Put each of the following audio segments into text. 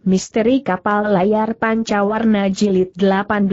Misteri Kapal Layar Pancawarna Jilid 18.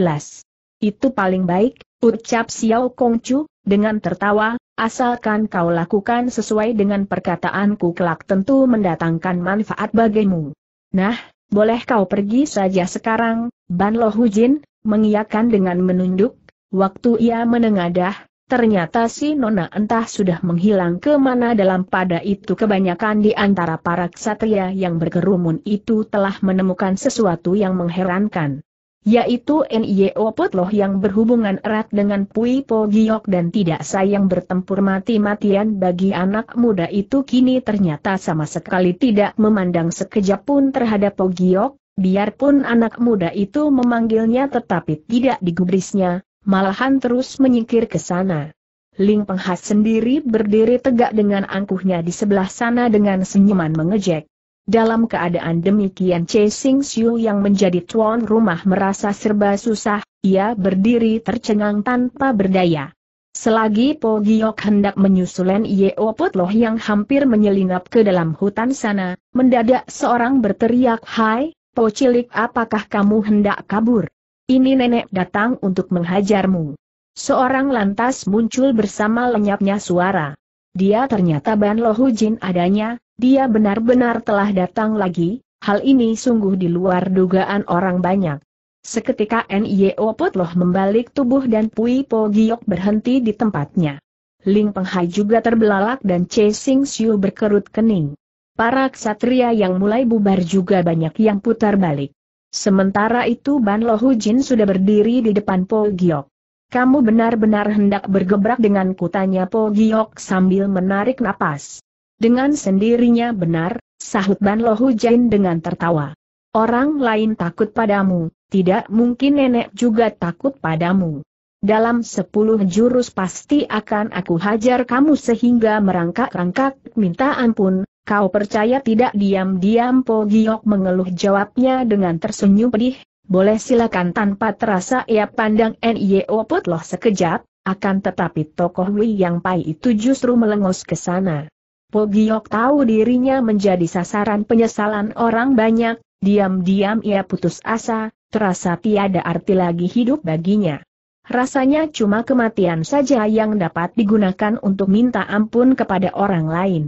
Itu paling baik, ucap Xiao Kongcu, dengan tertawa, asalkan kau lakukan sesuai dengan perkataanku kelak tentu mendatangkan manfaat bagimu. Nah, boleh kau pergi saja sekarang, Ban Lo Hujin, mengiyakan dengan menunduk, waktu ia menengadah, Ternyata si Nona entah sudah menghilang kemana dalam pada itu kebanyakan di antara para ksatria yang berkerumun itu telah menemukan sesuatu yang mengherankan. Yaitu N.I.O. Potloh yang berhubungan erat dengan Pui Po Giok dan tidak sayang bertempur mati-matian bagi anak muda itu kini ternyata sama sekali tidak memandang sekejap pun terhadap Po Giok, biarpun anak muda itu memanggilnya tetapi tidak digubrisnya, malahan terus menyingkir ke sana. Ling Penghas sendiri berdiri tegak dengan angkuhnya di sebelah sana dengan senyuman mengejek. Dalam keadaan demikian Chasing Sing Xiu yang menjadi tuan rumah merasa serba susah, ia berdiri tercengang tanpa berdaya. Selagi Po Giok hendak menyusulen Yeo Put Loh yang hampir menyelinap ke dalam hutan sana, mendadak seorang berteriak Hai, Po Cilik apakah kamu hendak kabur? Ini nenek datang untuk menghajarmu. Seorang lantas muncul bersama lenyapnya suara. Dia ternyata Ban Jin adanya, dia benar-benar telah datang lagi, hal ini sungguh di luar dugaan orang banyak. Seketika N.I.O. Potloh membalik tubuh dan Pui Po Giok berhenti di tempatnya. Ling Penghai juga terbelalak dan Chasing Sing Siu berkerut kening. Para ksatria yang mulai bubar juga banyak yang putar balik. Sementara itu Ban Lo Hujin sudah berdiri di depan Po Giok. Kamu benar-benar hendak bergebrak dengan kutanya Po Giok sambil menarik napas. Dengan sendirinya benar, sahut Ban Lo Hujin dengan tertawa. Orang lain takut padamu, tidak mungkin nenek juga takut padamu. Dalam sepuluh jurus pasti akan aku hajar kamu sehingga merangkak-rangkak minta ampun, kau percaya tidak diam-diam Po Giok mengeluh jawabnya dengan tersenyum pedih, boleh silakan tanpa terasa ia pandang N.I.O. loh sekejap, akan tetapi tokoh Wei Yang Pai itu justru melengos ke sana. Po Giok tahu dirinya menjadi sasaran penyesalan orang banyak, diam-diam ia putus asa, terasa tiada arti lagi hidup baginya. Rasanya cuma kematian saja yang dapat digunakan untuk minta ampun kepada orang lain.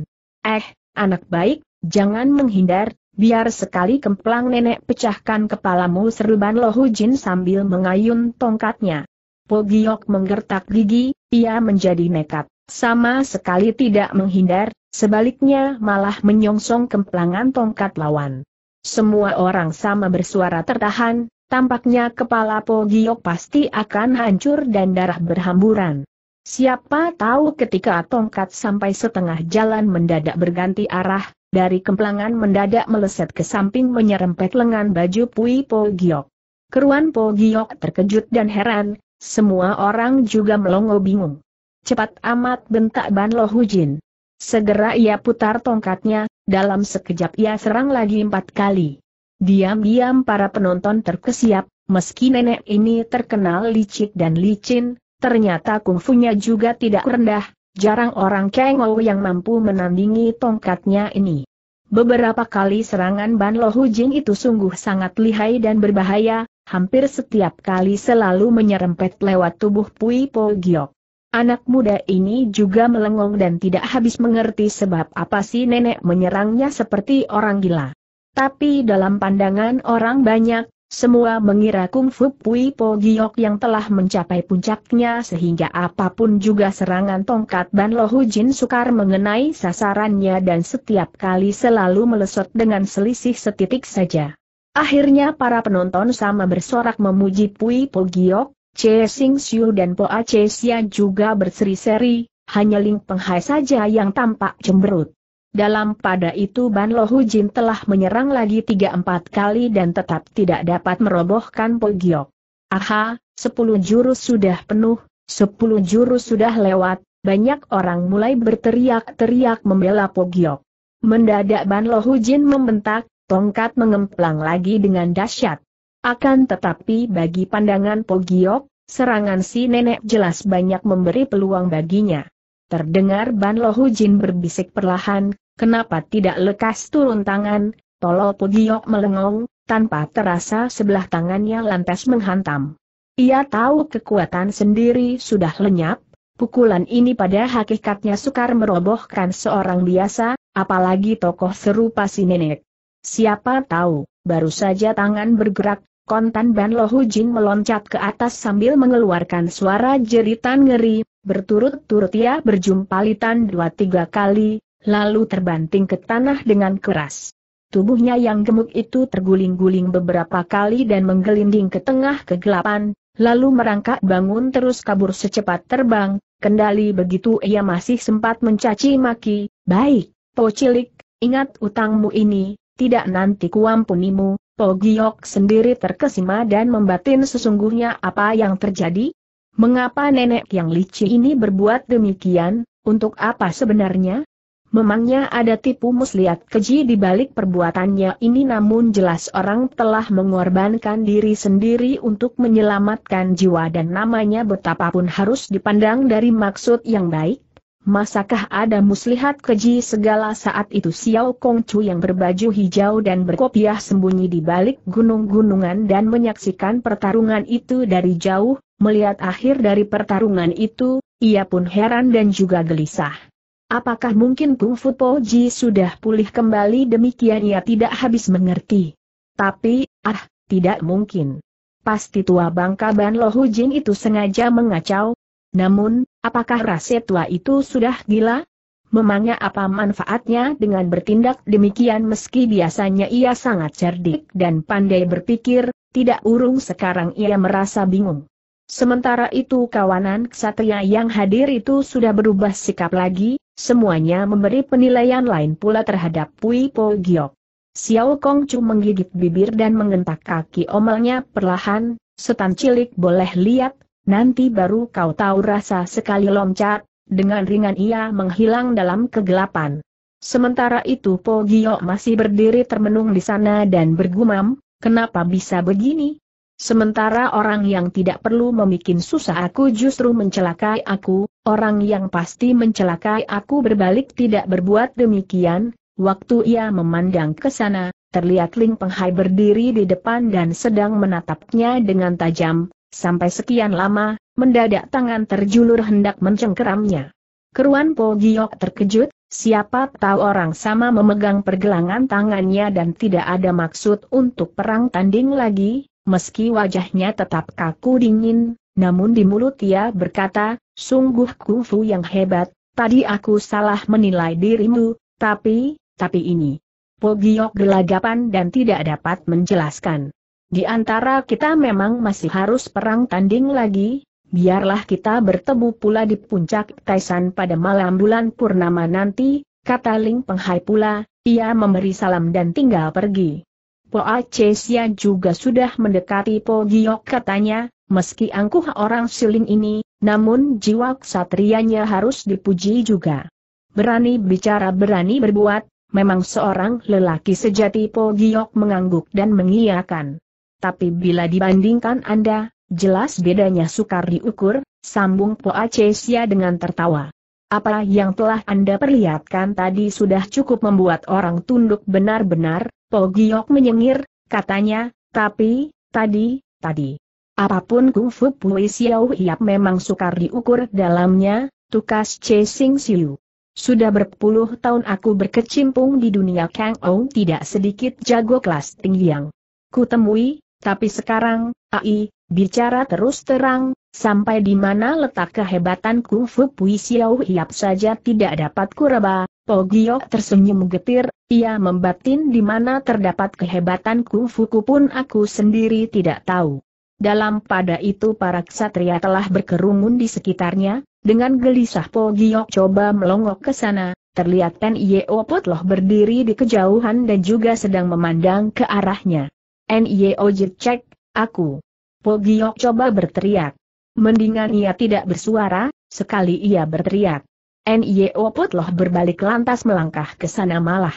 Eh, anak baik, jangan menghindar, biar sekali kemplang nenek pecahkan kepalamu serban Lohu Jin sambil mengayun tongkatnya. Pogiok menggertak gigi, ia menjadi nekat, sama sekali tidak menghindar, sebaliknya malah menyongsong kemplangan tongkat lawan. Semua orang sama bersuara tertahan, Tampaknya kepala Pogiok pasti akan hancur dan darah berhamburan. Siapa tahu ketika tongkat sampai setengah jalan mendadak berganti arah, dari kemplangan mendadak meleset ke samping menyerempet lengan baju Pui Pogiok. Keruan Pogiok terkejut dan heran, semua orang juga melongo bingung. Cepat amat bentak Ban Lo Hujin. Segera ia putar tongkatnya, dalam sekejap ia serang lagi empat kali. Diam-diam para penonton terkesiap, meski nenek ini terkenal licik dan licin, ternyata kungfunya juga tidak rendah, jarang orang Kengou yang mampu menandingi tongkatnya ini. Beberapa kali serangan Ban Lo Hujing itu sungguh sangat lihai dan berbahaya, hampir setiap kali selalu menyerempet lewat tubuh Pui Po Giok. Anak muda ini juga melengong dan tidak habis mengerti sebab apa si nenek menyerangnya seperti orang gila. Tapi dalam pandangan orang banyak, semua mengira Kung Fu Pui Po Giok yang telah mencapai puncaknya sehingga apapun juga serangan tongkat Ban Lohu Jin sukar mengenai sasarannya dan setiap kali selalu melesot dengan selisih setitik saja. Akhirnya para penonton sama bersorak memuji Pui Po Giok, Che Sing Siu dan Po A Che Sia juga berseri-seri, hanya Ling Penghai saja yang tampak cemberut. Dalam pada itu Ban Lohu Jin telah menyerang lagi tiga empat kali dan tetap tidak dapat merobohkan Pogiok. Aha, sepuluh jurus sudah penuh, sepuluh jurus sudah lewat, banyak orang mulai berteriak-teriak membela Pogiok. Mendadak Ban Lohu Jin membentak, tongkat mengemplang lagi dengan dahsyat. Akan tetapi bagi pandangan Pogiok, serangan si nenek jelas banyak memberi peluang baginya. Terdengar Ban Jin berbisik perlahan, kenapa tidak lekas turun tangan, Tolo Giok melengong, tanpa terasa sebelah tangannya lantas menghantam. Ia tahu kekuatan sendiri sudah lenyap, pukulan ini pada hakikatnya sukar merobohkan seorang biasa, apalagi tokoh serupa si nenek. Siapa tahu, baru saja tangan bergerak, kontan Ban Jin meloncat ke atas sambil mengeluarkan suara jeritan ngeri, Berturut-turut ia berjumpa litan dua tiga kali, lalu terbanting ke tanah dengan keras. Tubuhnya yang gemuk itu terguling-guling beberapa kali dan menggelinding ke tengah kegelapan, lalu merangkak bangun terus kabur secepat terbang, kendali begitu ia masih sempat mencaci maki, baik, po cilik, ingat utangmu ini, tidak nanti kuampunimu, po giok sendiri terkesima dan membatin sesungguhnya apa yang terjadi, Mengapa nenek yang licik ini berbuat demikian, untuk apa sebenarnya? Memangnya ada tipu muslihat keji di balik perbuatannya ini namun jelas orang telah mengorbankan diri sendiri untuk menyelamatkan jiwa dan namanya betapapun harus dipandang dari maksud yang baik, Masakah ada muslihat keji segala saat itu Xiao Kong yang berbaju hijau dan berkopiah sembunyi di balik gunung-gunungan dan menyaksikan pertarungan itu dari jauh, melihat akhir dari pertarungan itu, ia pun heran dan juga gelisah. Apakah mungkin Kung Fu Po Ji sudah pulih kembali demikian ia tidak habis mengerti. Tapi, ah, tidak mungkin. Pasti tua bangka Ban Lohu Jin itu sengaja mengacau. Namun, Apakah rasa tua itu sudah gila? Memangnya apa manfaatnya dengan bertindak demikian meski biasanya ia sangat cerdik dan pandai berpikir, tidak urung sekarang ia merasa bingung. Sementara itu kawanan ksatria yang hadir itu sudah berubah sikap lagi, semuanya memberi penilaian lain pula terhadap Pui Po Giok. Xiao Kong Chu menggigit bibir dan mengentak kaki omelnya perlahan, setan cilik boleh lihat, Nanti baru kau tahu rasa sekali loncat, dengan ringan ia menghilang dalam kegelapan. Sementara itu Po Gio masih berdiri termenung di sana dan bergumam, kenapa bisa begini? Sementara orang yang tidak perlu memikin susah aku justru mencelakai aku, orang yang pasti mencelakai aku berbalik tidak berbuat demikian, waktu ia memandang ke sana, terlihat Ling Penghai berdiri di depan dan sedang menatapnya dengan tajam, Sampai sekian lama, mendadak tangan terjulur hendak mencengkeramnya. Keruan Po Giok terkejut, siapa tahu orang sama memegang pergelangan tangannya dan tidak ada maksud untuk perang tanding lagi, meski wajahnya tetap kaku dingin, namun di mulut ia berkata, sungguh kungfu yang hebat, tadi aku salah menilai dirimu, tapi, tapi ini. Po Giok gelagapan dan tidak dapat menjelaskan. Di antara kita memang masih harus perang tanding lagi, biarlah kita bertemu pula di puncak Taisan pada malam bulan purnama nanti, kata Ling Penghai pula, ia memberi salam dan tinggal pergi. Po Acesia juga sudah mendekati Po Giok katanya, meski angkuh orang siling ini, namun jiwa ksatrianya harus dipuji juga. Berani bicara berani berbuat, memang seorang lelaki sejati Po Giok mengangguk dan mengiyakan tapi bila dibandingkan Anda, jelas bedanya sukar diukur, sambung Poa Cesia dengan tertawa. Apa yang telah Anda perlihatkan tadi sudah cukup membuat orang tunduk benar-benar, Po Giok menyengir, katanya, tapi, tadi, tadi. Apapun kungfu Pui Xiao Hiap memang sukar diukur dalamnya, tukas Chasing Sing Siu. Sudah berpuluh tahun aku berkecimpung di dunia Kang Ong tidak sedikit jago kelas tinggi yang kutemui, tapi sekarang, AI, bicara terus terang, sampai di mana letak kehebatan kungfu Pui Xiao Hiap saja tidak dapat kuraba, Po tersenyum getir, ia membatin di mana terdapat kehebatan kungfuku pun aku sendiri tidak tahu. Dalam pada itu para ksatria telah berkerumun di sekitarnya, dengan gelisah Po coba melongok ke sana, terlihat Pen Yeo Potloh berdiri di kejauhan dan juga sedang memandang ke arahnya. NIO cek, aku. Pogiok coba berteriak. Mendingan ia tidak bersuara, sekali ia berteriak. NIO Putloh berbalik lantas melangkah ke sana malah.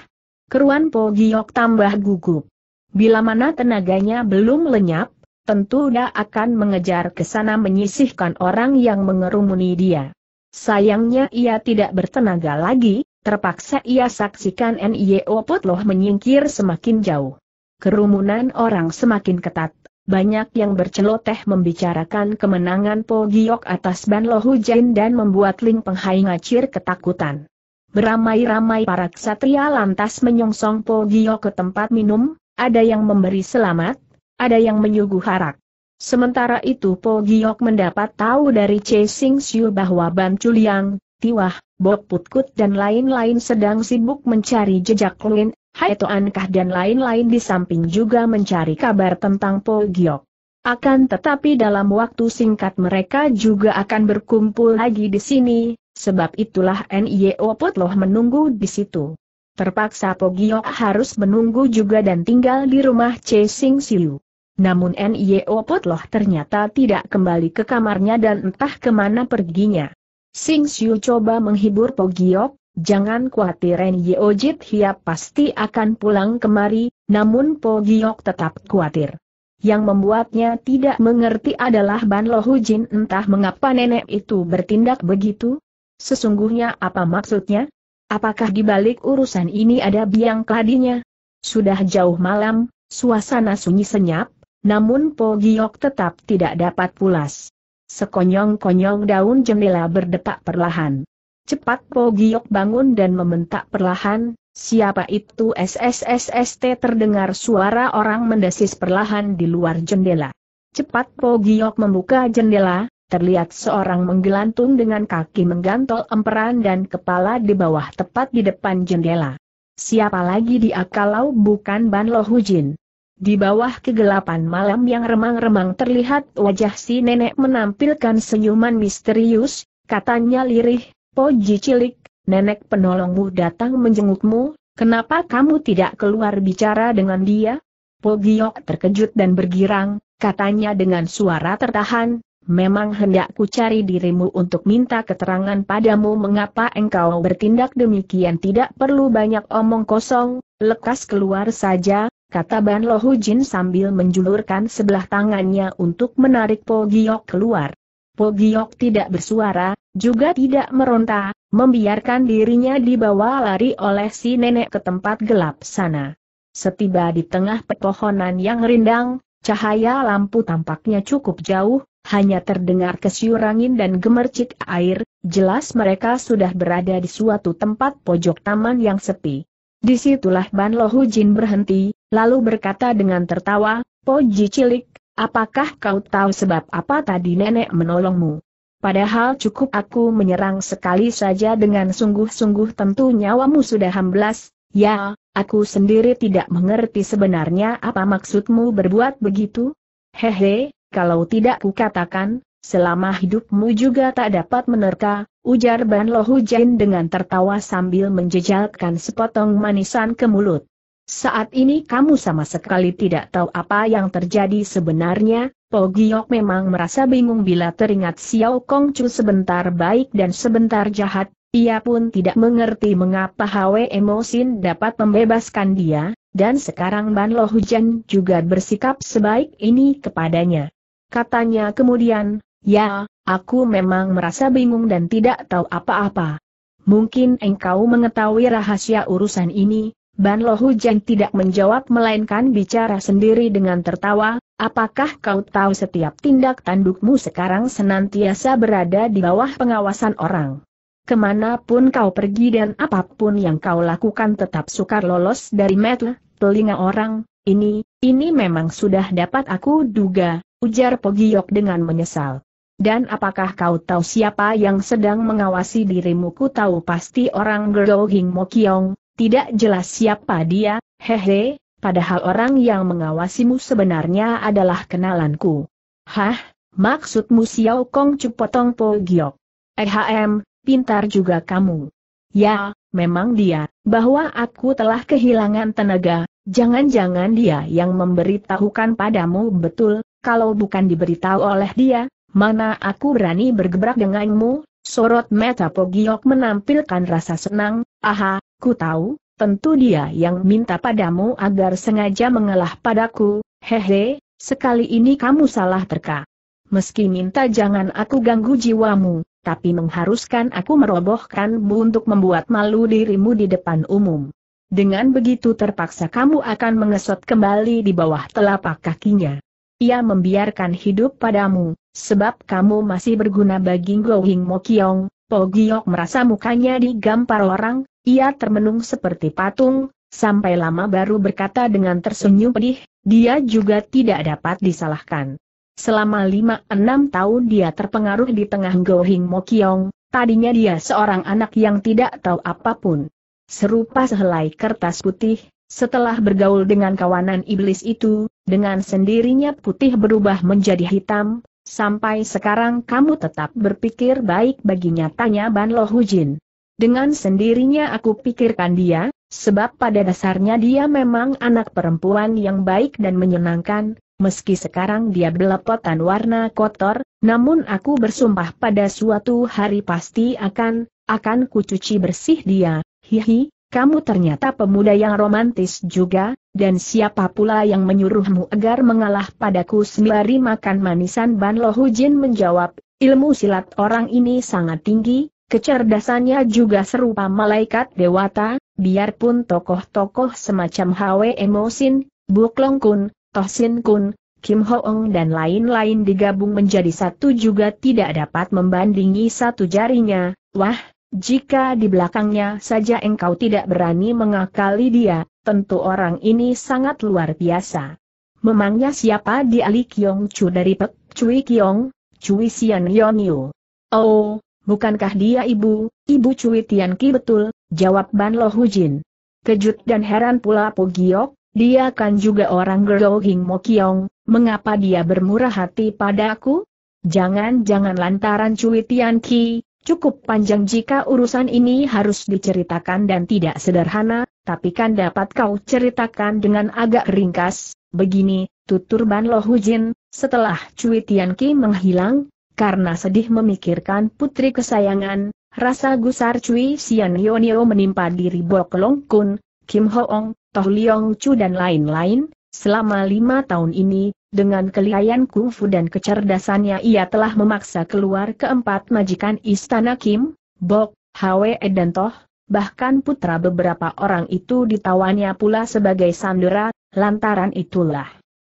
Keruan Pogiok tambah gugup. Bila mana tenaganya belum lenyap, tentu dia akan mengejar ke sana menyisihkan orang yang mengerumuni dia. Sayangnya ia tidak bertenaga lagi, terpaksa ia saksikan NIO Putloh menyingkir semakin jauh. Kerumunan orang semakin ketat. Banyak yang berceloteh membicarakan kemenangan Po Giok atas Ban Lo Hujen dan membuat Ling Penghai ngacir ketakutan. Beramai-ramai para ksatria lantas menyongsong Po Giok ke tempat minum, ada yang memberi selamat, ada yang menyuguh harak. Sementara itu Po Giok mendapat tahu dari Che Sing Siu bahwa Ban Chuliang, Tiwah, Put Putkut dan lain-lain sedang sibuk mencari jejak Lin Haito Ankah dan lain-lain di samping juga mencari kabar tentang Po Giok. Akan tetapi dalam waktu singkat mereka juga akan berkumpul lagi di sini, sebab itulah NIO Potloh menunggu di situ. Terpaksa Po Giok harus menunggu juga dan tinggal di rumah Che Sing Siu. Namun NIO Potloh ternyata tidak kembali ke kamarnya dan entah kemana perginya. Sing Siu coba menghibur Po Giok, Jangan khawatir Nyo Jit Hiap pasti akan pulang kemari, namun Po Giok tetap khawatir. Yang membuatnya tidak mengerti adalah Ban Lo Jin entah mengapa nenek itu bertindak begitu. Sesungguhnya apa maksudnya? Apakah di balik urusan ini ada biang keladinya? Sudah jauh malam, suasana sunyi senyap, namun Po Giok tetap tidak dapat pulas. Sekonyong-konyong daun jendela berdepak perlahan. Cepat Po Giok bangun dan membentak perlahan, siapa itu SSSST terdengar suara orang mendesis perlahan di luar jendela. Cepat Po Giok membuka jendela, terlihat seorang menggelantung dengan kaki menggantol emperan dan kepala di bawah tepat di depan jendela. Siapa lagi dia kalau bukan Ban Lo Hujin? Di bawah kegelapan malam yang remang-remang terlihat wajah si nenek menampilkan senyuman misterius, katanya lirih, Poji cilik, nenek penolongmu datang menjengukmu, kenapa kamu tidak keluar bicara dengan dia? Pogiok terkejut dan bergirang, katanya dengan suara tertahan, memang hendak ku cari dirimu untuk minta keterangan padamu mengapa engkau bertindak demikian tidak perlu banyak omong kosong, lekas keluar saja, kata Ban Jin sambil menjulurkan sebelah tangannya untuk menarik Pogiok keluar. Pogiok tidak bersuara, juga tidak meronta, membiarkan dirinya dibawa lari oleh si nenek ke tempat gelap sana. Setiba di tengah pepohonan yang rindang, cahaya lampu tampaknya cukup jauh, hanya terdengar kesyurangin dan gemercik air, jelas mereka sudah berada di suatu tempat pojok taman yang sepi. Disitulah Ban Jin berhenti, lalu berkata dengan tertawa, Poji cilik, Apakah kau tahu sebab apa tadi nenek menolongmu? Padahal cukup aku menyerang sekali saja dengan sungguh-sungguh tentu nyawamu sudah hamblas, ya, aku sendiri tidak mengerti sebenarnya apa maksudmu berbuat begitu? Hehe, kalau tidak kukatakan, selama hidupmu juga tak dapat menerka, ujar Ban Lohu dengan tertawa sambil menjejalkan sepotong manisan ke mulut. Saat ini kamu sama sekali tidak tahu apa yang terjadi sebenarnya, Po Giok memang merasa bingung bila teringat Xiao Kong Chu sebentar baik dan sebentar jahat, ia pun tidak mengerti mengapa Hwe Emosin dapat membebaskan dia, dan sekarang Ban Lo Hujan juga bersikap sebaik ini kepadanya. Katanya kemudian, ya, aku memang merasa bingung dan tidak tahu apa-apa. Mungkin engkau mengetahui rahasia urusan ini, Ban Lohu Jeng tidak menjawab melainkan bicara sendiri dengan tertawa, apakah kau tahu setiap tindak tandukmu sekarang senantiasa berada di bawah pengawasan orang? Kemana pun kau pergi dan apapun yang kau lakukan tetap sukar lolos dari metel, telinga orang, ini, ini memang sudah dapat aku duga, ujar Pogiok dengan menyesal. Dan apakah kau tahu siapa yang sedang mengawasi dirimu? Ku tahu pasti orang Gerlohing Mokyong, tidak jelas siapa dia, hehe, padahal orang yang mengawasimu sebenarnya adalah kenalanku. Hah, maksudmu Xiao Kong Cupotong Po Giok? Ehm, pintar juga kamu. Ya, memang dia, bahwa aku telah kehilangan tenaga, jangan-jangan dia yang memberitahukan padamu betul, kalau bukan diberitahu oleh dia, mana aku berani bergebrak denganmu, sorot mata Giok menampilkan rasa senang, aha, Ku tahu, tentu dia yang minta padamu agar sengaja mengalah padaku, hehe, sekali ini kamu salah terka. Meski minta jangan aku ganggu jiwamu, tapi mengharuskan aku merobohkanmu untuk membuat malu dirimu di depan umum. Dengan begitu terpaksa kamu akan mengesot kembali di bawah telapak kakinya. Ia membiarkan hidup padamu, sebab kamu masih berguna bagi Go Hing Mo Kiong, Po merasa mukanya digampar orang, ia termenung seperti patung, sampai lama baru berkata dengan tersenyum pedih, dia juga tidak dapat disalahkan. Selama lima enam tahun dia terpengaruh di tengah Gohing Mokyong, tadinya dia seorang anak yang tidak tahu apapun. Serupa sehelai kertas putih, setelah bergaul dengan kawanan iblis itu, dengan sendirinya putih berubah menjadi hitam, sampai sekarang kamu tetap berpikir baik baginya tanya Ban Lo Hujin. Dengan sendirinya aku pikirkan dia, sebab pada dasarnya dia memang anak perempuan yang baik dan menyenangkan, meski sekarang dia belepotan warna kotor, namun aku bersumpah pada suatu hari pasti akan, akan kucuci bersih dia, hihi, kamu ternyata pemuda yang romantis juga, dan siapa pula yang menyuruhmu agar mengalah padaku sembari makan manisan Ban Lohujin menjawab, ilmu silat orang ini sangat tinggi, Kecerdasannya juga serupa malaikat dewata, biarpun tokoh-tokoh semacam Hwe Emosin, Buklong Kun, Tosin Kun, Kim Hoong dan lain-lain digabung menjadi satu juga tidak dapat membandingi satu jarinya, wah, jika di belakangnya saja engkau tidak berani mengakali dia, tentu orang ini sangat luar biasa. Memangnya siapa di Ali Kyong Chu dari Pek Cui Kyong, Cui Sian Yu? Oh, Bukankah dia ibu, ibu Cui ki betul, jawab Ban Lo Hujin. Kejut dan heran pula Po Giok, dia kan juga orang Gerou Hing Mo Kiong, mengapa dia bermurah hati padaku? Jangan-jangan lantaran Cui ki. cukup panjang jika urusan ini harus diceritakan dan tidak sederhana, tapi kan dapat kau ceritakan dengan agak ringkas, begini, tutur Ban Lo Hujin, setelah Cui ki menghilang, karena sedih memikirkan putri kesayangan, rasa gusar Cui Sian Yonio menimpa diri Bok Long Kun, Kim Hoong, Toh Liong Chu dan lain-lain, selama lima tahun ini, dengan kelihayan kungfu dan kecerdasannya ia telah memaksa keluar keempat majikan istana Kim, Bok, Hwe dan Toh, bahkan putra beberapa orang itu ditawannya pula sebagai sandera, lantaran itulah.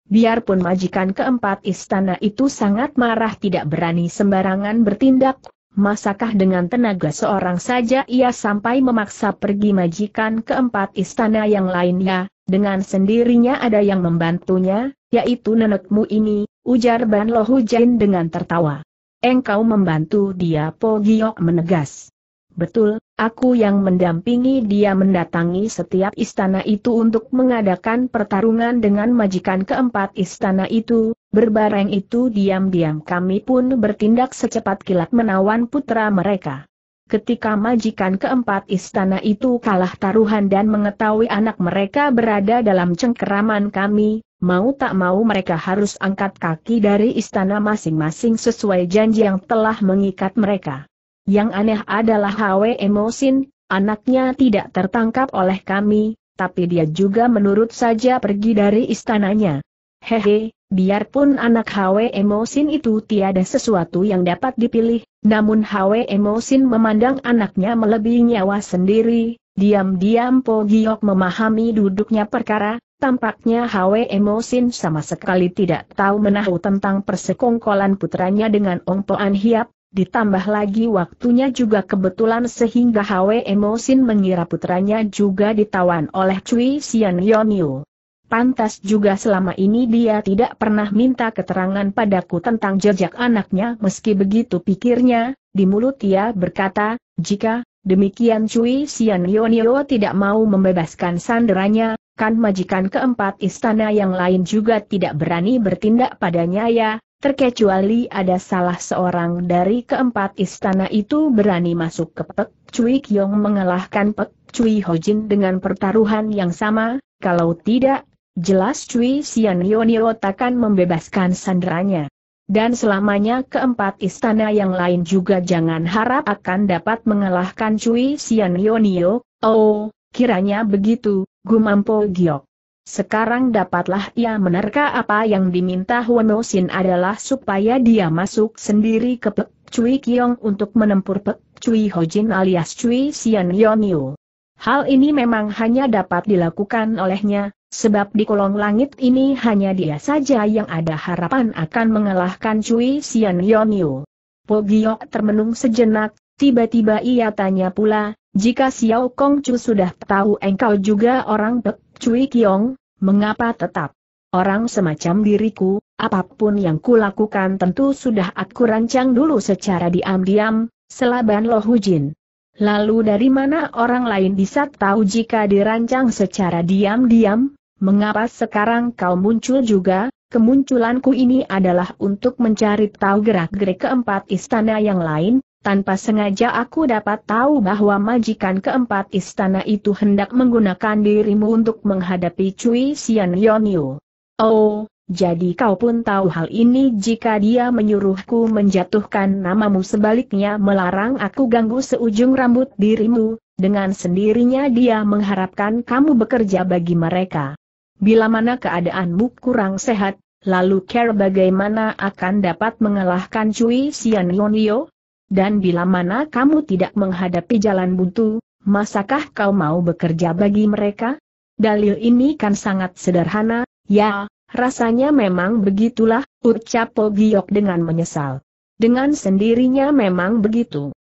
Biarpun majikan keempat istana itu sangat marah tidak berani sembarangan bertindak, masakah dengan tenaga seorang saja ia sampai memaksa pergi majikan keempat istana yang lainnya, dengan sendirinya ada yang membantunya, yaitu nenekmu ini, ujar Ban Lohu Jin dengan tertawa. Engkau membantu dia Po Giok menegas. Betul, aku yang mendampingi dia mendatangi setiap istana itu untuk mengadakan pertarungan dengan majikan keempat istana itu, berbareng itu diam-diam kami pun bertindak secepat kilat menawan putra mereka. Ketika majikan keempat istana itu kalah taruhan dan mengetahui anak mereka berada dalam cengkeraman kami, mau tak mau mereka harus angkat kaki dari istana masing-masing sesuai janji yang telah mengikat mereka. Yang aneh adalah Hwe Emosin, anaknya tidak tertangkap oleh kami, tapi dia juga menurut saja pergi dari istananya. Hehe, biarpun anak Hwe Emosin itu tiada sesuatu yang dapat dipilih, namun Hwe Emosin memandang anaknya melebihi nyawa sendiri, diam-diam Po Giok memahami duduknya perkara, tampaknya Hwe Emosin sama sekali tidak tahu menahu tentang persekongkolan putranya dengan Ong Poan Hiap, Ditambah lagi waktunya juga kebetulan sehingga Hwe Emosin mengira putranya juga ditawan oleh Cui Xian Yonyu. Pantas juga selama ini dia tidak pernah minta keterangan padaku tentang jejak anaknya meski begitu pikirnya, di mulut ia berkata, jika, demikian Cui Xian Yonyo tidak mau membebaskan sanderanya, kan majikan keempat istana yang lain juga tidak berani bertindak padanya ya, Terkecuali ada salah seorang dari keempat istana itu berani masuk ke Pek Cui Kiong mengalahkan Pek Cui Hojin dengan pertaruhan yang sama, kalau tidak, jelas Cui Sian Yonio takkan membebaskan sandranya. Dan selamanya keempat istana yang lain juga jangan harap akan dapat mengalahkan Cui Sian Yonio, oh, kiranya begitu, Gumampo Giok. Sekarang dapatlah ia menerka apa yang diminta Wono Sin adalah supaya dia masuk sendiri ke Pek Cui Kiong untuk menempur Pek Cui Hojin alias Cui Sian Yonio. Hal ini memang hanya dapat dilakukan olehnya, sebab di kolong langit ini hanya dia saja yang ada harapan akan mengalahkan Cui Sian Yonio. Po Giok termenung sejenak, tiba-tiba ia tanya pula, jika Xiao Kong Chu sudah tahu engkau juga orang Pek Cui Kiong, mengapa tetap? Orang semacam diriku, apapun yang kulakukan tentu sudah aku rancang dulu secara diam-diam, selaban Lohujin. Lalu dari mana orang lain bisa tahu jika dirancang secara diam-diam? Mengapa sekarang kau muncul juga? Kemunculanku ini adalah untuk mencari tahu gerak-gerik keempat istana yang lain, tanpa sengaja aku dapat tahu bahwa majikan keempat istana itu hendak menggunakan dirimu untuk menghadapi Cui Sian Yonyu. Oh, jadi kau pun tahu hal ini jika dia menyuruhku menjatuhkan namamu sebaliknya melarang aku ganggu seujung rambut dirimu, dengan sendirinya dia mengharapkan kamu bekerja bagi mereka. Bila mana keadaanmu kurang sehat, lalu care bagaimana akan dapat mengalahkan Cui Sian Yonyo? Dan bila mana kamu tidak menghadapi jalan buntu, masakah kau mau bekerja bagi mereka? Dalil ini kan sangat sederhana, ya, rasanya memang begitulah, ucap Po Giok dengan menyesal. Dengan sendirinya memang begitu.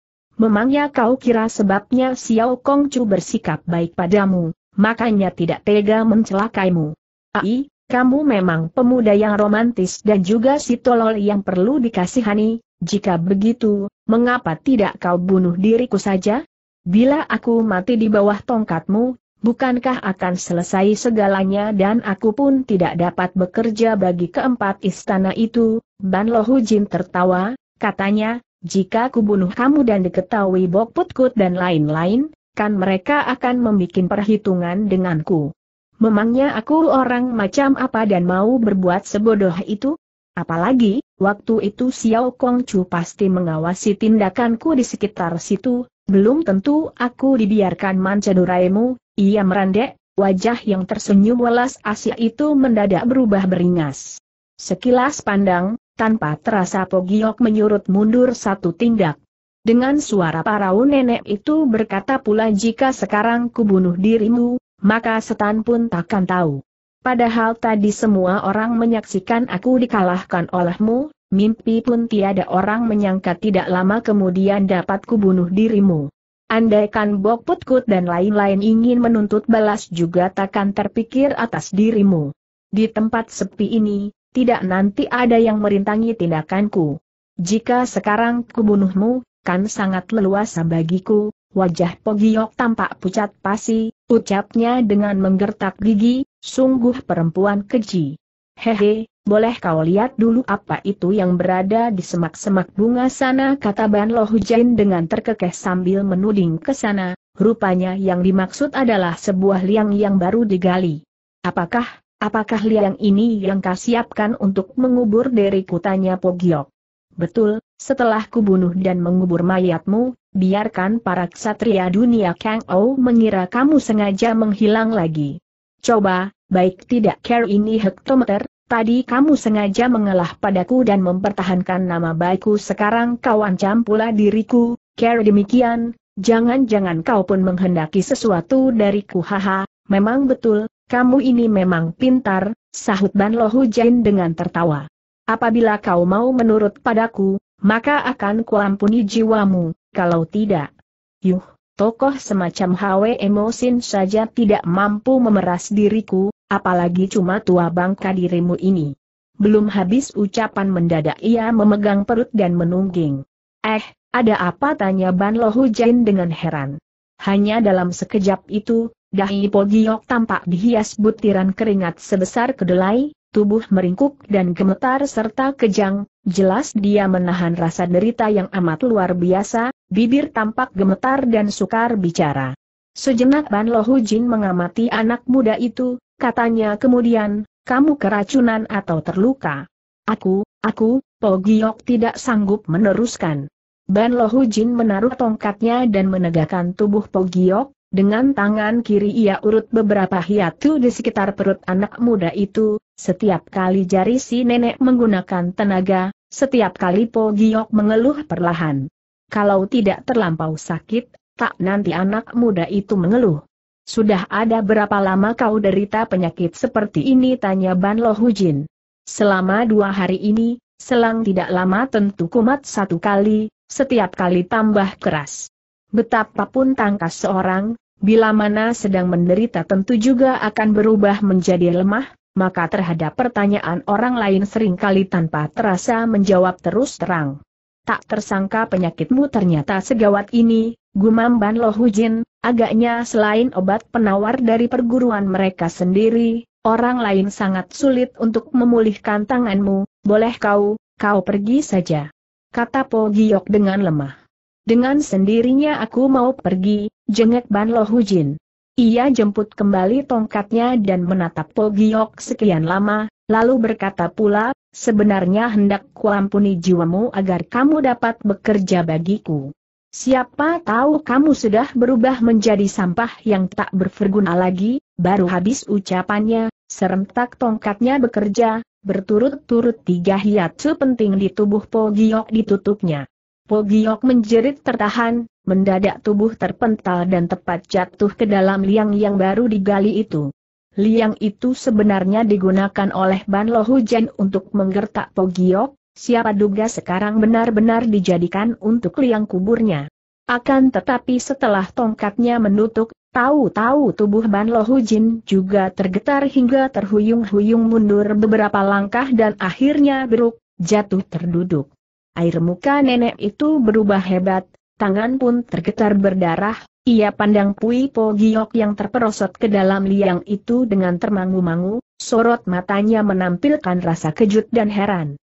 Memangnya kau kira sebabnya Xiao Kongcu bersikap baik padamu, makanya tidak tega mencelakaimu. Ai, kamu memang pemuda yang romantis dan juga si tolol yang perlu dikasihani, jika begitu, mengapa tidak kau bunuh diriku saja? Bila aku mati di bawah tongkatmu, bukankah akan selesai segalanya dan aku pun tidak dapat bekerja bagi keempat istana itu? Ban Jin tertawa, katanya, jika aku bunuh kamu dan diketahui Bok Putkut dan lain-lain, kan mereka akan membuat perhitungan denganku. Memangnya aku orang macam apa dan mau berbuat sebodoh itu? Apalagi, waktu itu Xiao Kong Chu pasti mengawasi tindakanku di sekitar situ, belum tentu aku dibiarkan duraimu. ia merandek, wajah yang tersenyum welas Asia itu mendadak berubah beringas. Sekilas pandang, tanpa terasa Pogiok menyurut mundur satu tindak. Dengan suara parau nenek itu berkata pula jika sekarang kubunuh dirimu, maka setan pun takkan tahu. Padahal tadi semua orang menyaksikan aku dikalahkan olehmu, mimpi pun tiada orang menyangka tidak lama kemudian dapat kubunuh dirimu. Andaikan Bok Putkut dan lain-lain ingin menuntut balas juga takkan terpikir atas dirimu. Di tempat sepi ini, tidak nanti ada yang merintangi tindakanku. Jika sekarang kubunuhmu, kan sangat leluasa bagiku, wajah Pogiok tampak pucat pasi, Ucapnya dengan menggertak gigi, sungguh perempuan keji. Hehe, boleh kau lihat dulu apa itu yang berada di semak-semak bunga sana kata Ban Lo Hujain dengan terkekeh sambil menuding ke sana, rupanya yang dimaksud adalah sebuah liang yang baru digali. Apakah, apakah liang ini yang kau siapkan untuk mengubur dari tanya Pogiok? Betul, setelah kubunuh dan mengubur mayatmu, biarkan para ksatria dunia Kang Ou mengira kamu sengaja menghilang lagi. Coba, baik tidak care ini hektometer, tadi kamu sengaja mengalah padaku dan mempertahankan nama baikku sekarang kau ancam pula diriku, care demikian, jangan-jangan kau pun menghendaki sesuatu dariku haha, memang betul, kamu ini memang pintar, sahut Ban Lohu Jain dengan tertawa. Apabila kau mau menurut padaku, maka akan kuampuni jiwamu, kalau tidak, yuh, tokoh semacam Hwe Emosin saja tidak mampu memeras diriku, apalagi cuma tua bangka dirimu ini. Belum habis ucapan mendadak ia memegang perut dan menungging. Eh, ada apa tanya Ban Lo Jain dengan heran. Hanya dalam sekejap itu, dahi Pogiok tampak dihias butiran keringat sebesar kedelai, tubuh meringkuk dan gemetar serta kejang, jelas dia menahan rasa derita yang amat luar biasa, bibir tampak gemetar dan sukar bicara. Sejenak Ban Lohu Jin mengamati anak muda itu, katanya kemudian, kamu keracunan atau terluka. Aku, aku, Po Giok tidak sanggup meneruskan. Ban Lohu Jin menaruh tongkatnya dan menegakkan tubuh Po Giok, dengan tangan kiri ia urut beberapa hiatu di sekitar perut anak muda itu, setiap kali jari si nenek menggunakan tenaga, setiap kali Po Giok mengeluh perlahan. Kalau tidak terlampau sakit, tak nanti anak muda itu mengeluh. Sudah ada berapa lama kau derita penyakit seperti ini? Tanya Ban Lo Hujin. Selama dua hari ini, selang tidak lama tentu kumat satu kali, setiap kali tambah keras. Betapapun tangkas seorang, bila mana sedang menderita tentu juga akan berubah menjadi lemah, maka terhadap pertanyaan orang lain seringkali tanpa terasa menjawab terus terang tak tersangka penyakitmu ternyata segawat ini, gumam Ban Lo Hujin, agaknya selain obat penawar dari perguruan mereka sendiri, orang lain sangat sulit untuk memulihkan tanganmu, boleh kau, kau pergi saja. Kata Po Giok dengan lemah. Dengan sendirinya aku mau pergi, jengek Ban Lo Hujin. Ia jemput kembali tongkatnya dan menatap Po Giok sekian lama, lalu berkata pula, sebenarnya hendak kuampuni jiwamu agar kamu dapat bekerja bagiku. Siapa tahu kamu sudah berubah menjadi sampah yang tak berverguna lagi, baru habis ucapannya, serentak tongkatnya bekerja, berturut-turut tiga hiatsu penting di tubuh Pogiok ditutupnya. Pogiok menjerit tertahan, mendadak tubuh terpental dan tepat jatuh ke dalam liang yang baru digali itu liang itu sebenarnya digunakan oleh Ban Lo Hujan untuk menggertak Pogiok, siapa duga sekarang benar-benar dijadikan untuk liang kuburnya. Akan tetapi setelah tongkatnya menutup, tahu-tahu tubuh Ban Lo Hujin juga tergetar hingga terhuyung-huyung mundur beberapa langkah dan akhirnya beruk, jatuh terduduk. Air muka nenek itu berubah hebat, tangan pun tergetar berdarah, ia pandang Pui Po Giok yang terperosot ke dalam liang itu dengan termangu-mangu, sorot matanya menampilkan rasa kejut dan heran.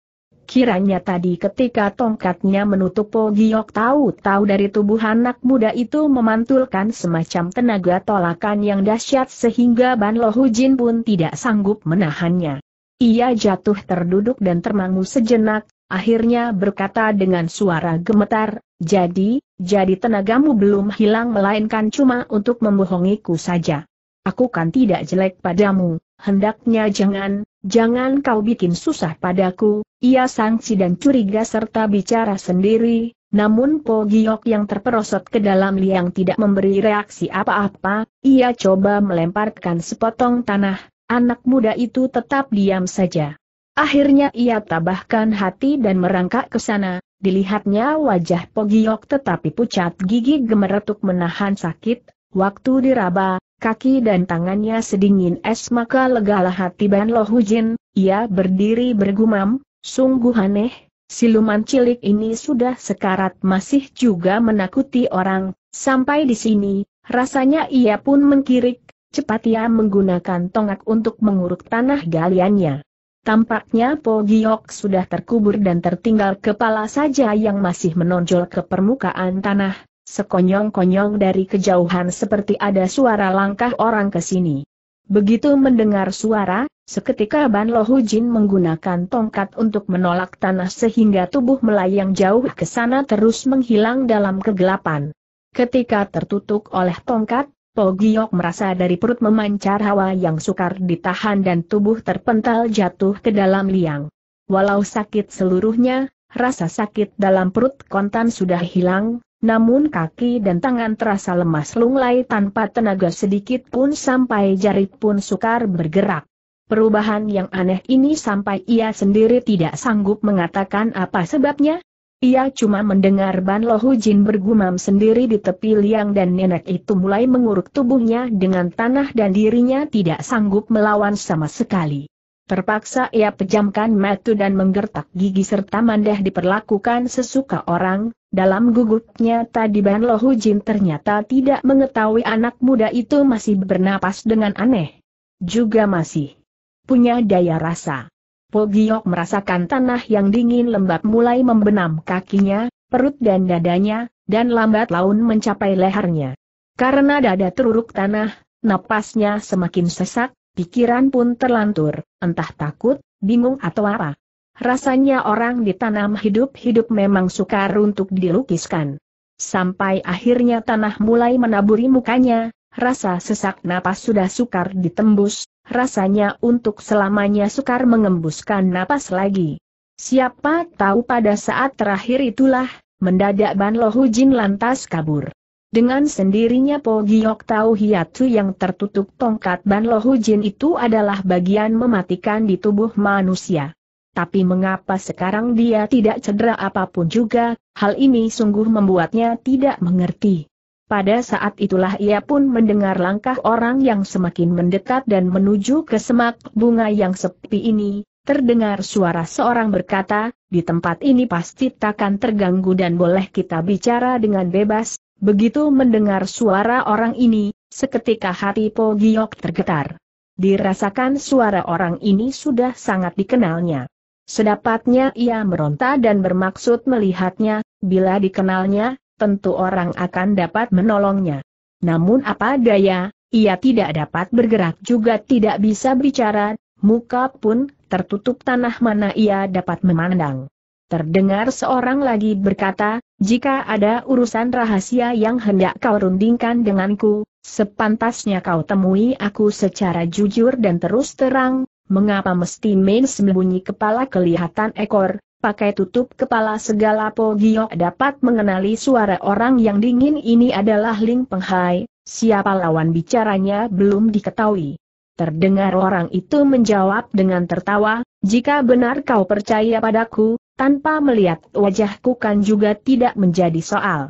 Kiranya tadi ketika tongkatnya menutup Po Giok tahu-tahu dari tubuh anak muda itu memantulkan semacam tenaga tolakan yang dahsyat sehingga Ban Lo Jin pun tidak sanggup menahannya. Ia jatuh terduduk dan termangu sejenak, akhirnya berkata dengan suara gemetar, jadi, jadi tenagamu belum hilang melainkan cuma untuk membohongiku saja. Aku kan tidak jelek padamu, hendaknya jangan, jangan kau bikin susah padaku, ia sangsi dan curiga serta bicara sendiri, namun Po Giok yang terperosot ke dalam liang tidak memberi reaksi apa-apa, ia coba melemparkan sepotong tanah, anak muda itu tetap diam saja. Akhirnya ia tabahkan hati dan merangkak ke sana, dilihatnya wajah Pogiok tetapi pucat gigi gemeretuk menahan sakit, waktu diraba, kaki dan tangannya sedingin es maka legalah hati Ban Lohujin, ia berdiri bergumam, sungguh aneh, siluman cilik ini sudah sekarat masih juga menakuti orang, sampai di sini, rasanya ia pun mengkirik, cepat ia menggunakan tongak untuk menguruk tanah galiannya. Tampaknya Po Giok sudah terkubur dan tertinggal kepala saja yang masih menonjol ke permukaan tanah, sekonyong-konyong dari kejauhan seperti ada suara langkah orang ke sini. Begitu mendengar suara, seketika Ban Lo Hujin menggunakan tongkat untuk menolak tanah sehingga tubuh melayang jauh ke sana terus menghilang dalam kegelapan. Ketika tertutup oleh tongkat, Togiok merasa dari perut memancar hawa yang sukar ditahan dan tubuh terpental jatuh ke dalam liang. Walau sakit seluruhnya, rasa sakit dalam perut kontan sudah hilang, namun kaki dan tangan terasa lemas lunglai tanpa tenaga sedikit pun sampai jari pun sukar bergerak. Perubahan yang aneh ini sampai ia sendiri tidak sanggup mengatakan apa sebabnya, ia cuma mendengar Ban Lohu Jin bergumam sendiri di tepi liang dan nenek itu mulai menguruk tubuhnya dengan tanah dan dirinya tidak sanggup melawan sama sekali. Terpaksa ia pejamkan mata dan menggertak gigi serta mandah diperlakukan sesuka orang, dalam gugupnya tadi Ban Lohu Jin ternyata tidak mengetahui anak muda itu masih bernapas dengan aneh. Juga masih punya daya rasa. Pogiok merasakan tanah yang dingin lembab mulai membenam kakinya, perut dan dadanya, dan lambat laun mencapai lehernya. Karena dada teruruk tanah, napasnya semakin sesak, pikiran pun terlantur, entah takut, bingung atau apa. Rasanya orang ditanam hidup-hidup memang sukar untuk dilukiskan. Sampai akhirnya tanah mulai menaburi mukanya, Rasa sesak napas sudah sukar ditembus, rasanya untuk selamanya sukar mengembuskan napas lagi. Siapa tahu pada saat terakhir itulah, mendadak Ban Jin lantas kabur. Dengan sendirinya Po Giok tahu hiatu yang tertutup tongkat Ban Jin itu adalah bagian mematikan di tubuh manusia. Tapi mengapa sekarang dia tidak cedera apapun juga, hal ini sungguh membuatnya tidak mengerti. Pada saat itulah ia pun mendengar langkah orang yang semakin mendekat dan menuju ke semak bunga yang sepi ini, terdengar suara seorang berkata, di tempat ini pasti takkan terganggu dan boleh kita bicara dengan bebas, begitu mendengar suara orang ini, seketika hati Po Giok tergetar. Dirasakan suara orang ini sudah sangat dikenalnya. Sedapatnya ia meronta dan bermaksud melihatnya, bila dikenalnya, tentu orang akan dapat menolongnya. Namun apa daya, ia tidak dapat bergerak juga tidak bisa bicara, muka pun tertutup tanah mana ia dapat memandang. Terdengar seorang lagi berkata, jika ada urusan rahasia yang hendak kau rundingkan denganku, sepantasnya kau temui aku secara jujur dan terus terang, mengapa mesti main sembunyi kepala kelihatan ekor, pakai tutup kepala segala Po dapat mengenali suara orang yang dingin ini adalah Ling Penghai, siapa lawan bicaranya belum diketahui. Terdengar orang itu menjawab dengan tertawa, jika benar kau percaya padaku, tanpa melihat wajahku kan juga tidak menjadi soal.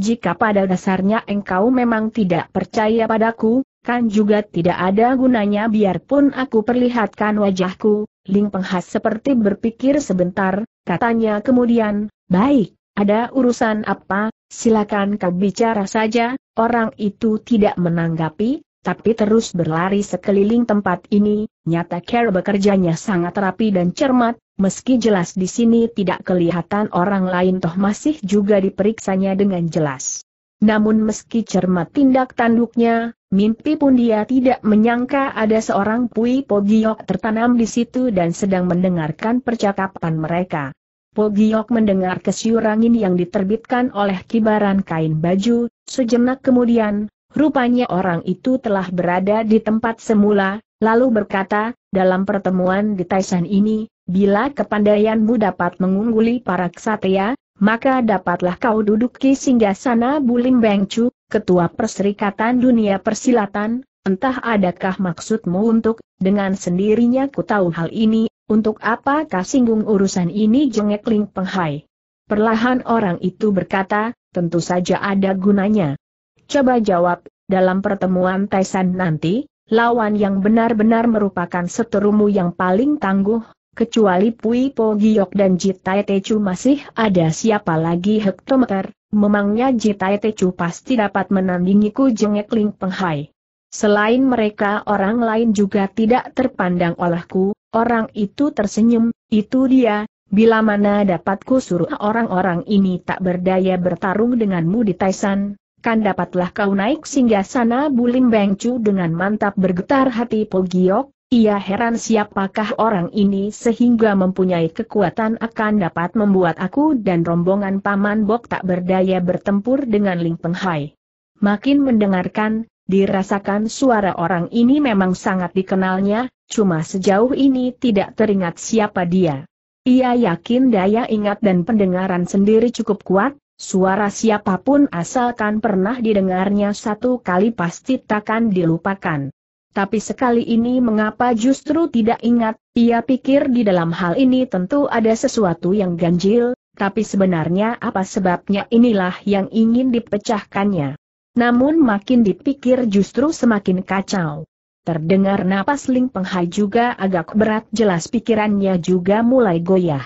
Jika pada dasarnya engkau memang tidak percaya padaku, kan juga tidak ada gunanya biarpun aku perlihatkan wajahku, Ling Penghas seperti berpikir sebentar, katanya kemudian, baik, ada urusan apa, silakan kau bicara saja, orang itu tidak menanggapi, tapi terus berlari sekeliling tempat ini, nyata Care bekerjanya sangat rapi dan cermat, meski jelas di sini tidak kelihatan orang lain toh masih juga diperiksanya dengan jelas. Namun meski cermat tindak tanduknya, Mimpi pun dia tidak menyangka ada seorang Pui Pogiok tertanam di situ dan sedang mendengarkan percakapan mereka. Pogiok mendengar kesyurangin yang diterbitkan oleh kibaran kain baju, sejenak kemudian, rupanya orang itu telah berada di tempat semula, lalu berkata, dalam pertemuan di Taisan ini, bila kepandaianmu dapat mengungguli para ksatria, maka dapatlah kau duduki singgah sana Bulim Bengcu, Ketua Perserikatan Dunia Persilatan, entah adakah maksudmu untuk, dengan sendirinya ku tahu hal ini, untuk apa singgung urusan ini jengek Ling Penghai. Perlahan orang itu berkata, tentu saja ada gunanya. Coba jawab, dalam pertemuan Taisan nanti, lawan yang benar-benar merupakan seterumu yang paling tangguh, kecuali Pui Po Giok dan Jit Tai masih ada siapa lagi hektometer, Memangnya Jitai Tecu pasti dapat menandingiku jengek Ling Penghai. Selain mereka orang lain juga tidak terpandang olehku, orang itu tersenyum, itu dia, bila mana dapatku suruh orang-orang ini tak berdaya bertarung denganmu di Taisan, kan dapatlah kau naik singgah sana Bulim Bengcu dengan mantap bergetar hati Pogiok, ia heran siapakah orang ini sehingga mempunyai kekuatan akan dapat membuat aku dan rombongan Paman Bok tak berdaya bertempur dengan Ling Penghai. Makin mendengarkan, dirasakan suara orang ini memang sangat dikenalnya, cuma sejauh ini tidak teringat siapa dia. Ia yakin daya ingat dan pendengaran sendiri cukup kuat, Suara siapapun asalkan pernah didengarnya satu kali pasti takkan dilupakan. Tapi sekali ini mengapa justru tidak ingat, ia pikir di dalam hal ini tentu ada sesuatu yang ganjil, tapi sebenarnya apa sebabnya inilah yang ingin dipecahkannya. Namun makin dipikir justru semakin kacau. Terdengar napas Ling Penghai juga agak berat jelas pikirannya juga mulai goyah.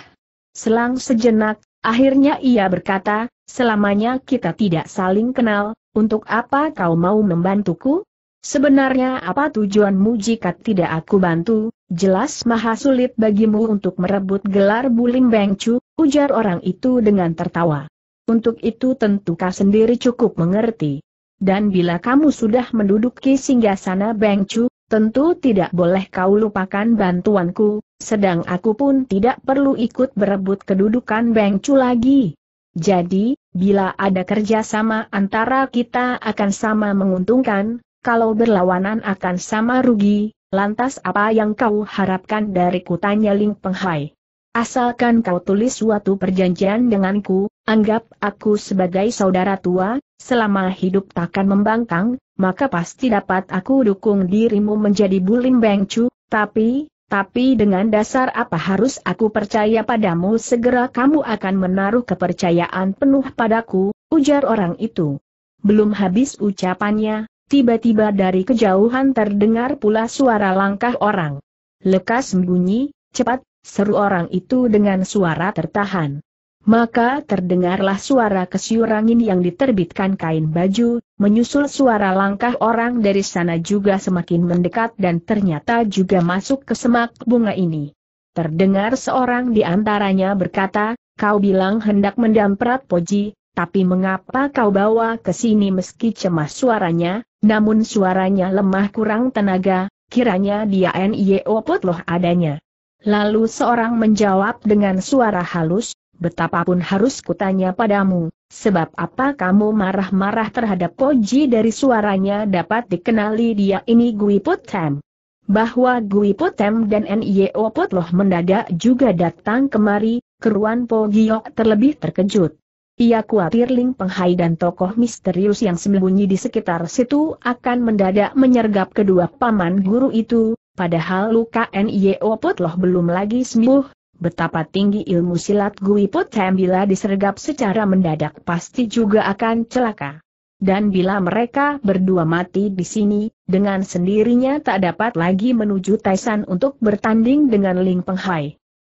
Selang sejenak, akhirnya ia berkata, selamanya kita tidak saling kenal, untuk apa kau mau membantuku? Sebenarnya apa tujuanmu jika tidak aku bantu? Jelas maha sulit bagimu untuk merebut gelar Bulim Bengcu, ujar orang itu dengan tertawa. Untuk itu tentu kau sendiri cukup mengerti. Dan bila kamu sudah menduduki singgasana Bengcu, tentu tidak boleh kau lupakan bantuanku, sedang aku pun tidak perlu ikut berebut kedudukan Bengcu lagi. Jadi, bila ada kerjasama antara kita akan sama menguntungkan, kalau berlawanan akan sama rugi, lantas apa yang kau harapkan dariku tanya Ling Penghai. Asalkan kau tulis suatu perjanjian denganku, anggap aku sebagai saudara tua, selama hidup takkan membangkang, maka pasti dapat aku dukung dirimu menjadi bulim bengcu, tapi, tapi dengan dasar apa harus aku percaya padamu segera kamu akan menaruh kepercayaan penuh padaku, ujar orang itu. Belum habis ucapannya, tiba-tiba dari kejauhan terdengar pula suara langkah orang. Lekas sembunyi, cepat, seru orang itu dengan suara tertahan. Maka terdengarlah suara kesiurangin yang diterbitkan kain baju, menyusul suara langkah orang dari sana juga semakin mendekat dan ternyata juga masuk ke semak bunga ini. Terdengar seorang di antaranya berkata, kau bilang hendak mendamprat Poji, tapi mengapa kau bawa ke sini meski cemas suaranya, namun suaranya lemah kurang tenaga, kiranya dia NIO potloh adanya. Lalu seorang menjawab dengan suara halus, betapapun harus kutanya padamu, sebab apa kamu marah-marah terhadap Poji dari suaranya dapat dikenali dia ini Gui Putem. Bahwa Gui Putem dan NIO Potloh mendadak juga datang kemari, keruan Po terlebih terkejut. Ia khawatir Ling Penghai dan tokoh misterius yang sembunyi di sekitar situ akan mendadak menyergap kedua paman guru itu, padahal luka Nio belum lagi sembuh, betapa tinggi ilmu silat Gui Potem bila disergap secara mendadak pasti juga akan celaka. Dan bila mereka berdua mati di sini, dengan sendirinya tak dapat lagi menuju Taisan untuk bertanding dengan Ling Penghai.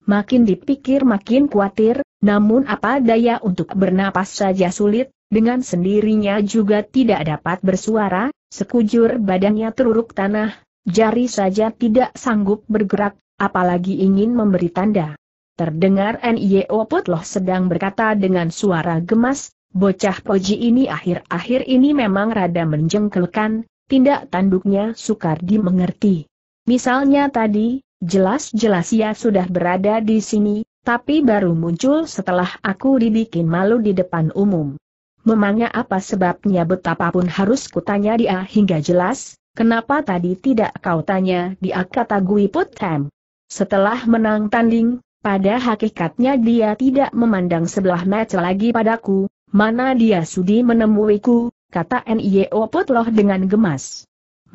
Makin dipikir makin khawatir, namun apa daya untuk bernapas saja sulit, dengan sendirinya juga tidak dapat bersuara, sekujur badannya teruruk tanah, jari saja tidak sanggup bergerak, apalagi ingin memberi tanda. Terdengar N.I.O. Putloh sedang berkata dengan suara gemas, bocah poji ini akhir-akhir ini memang rada menjengkelkan, tindak tanduknya sukar dimengerti. Misalnya tadi, Jelas-jelas ia sudah berada di sini, tapi baru muncul setelah aku dibikin malu di depan umum. Memangnya apa sebabnya betapapun harus kutanya dia hingga jelas, kenapa tadi tidak kau tanya dia kata Gui Putem. Setelah menang tanding, pada hakikatnya dia tidak memandang sebelah mata lagi padaku, mana dia sudi menemuiku, kata N.I.O. Putloh dengan gemas.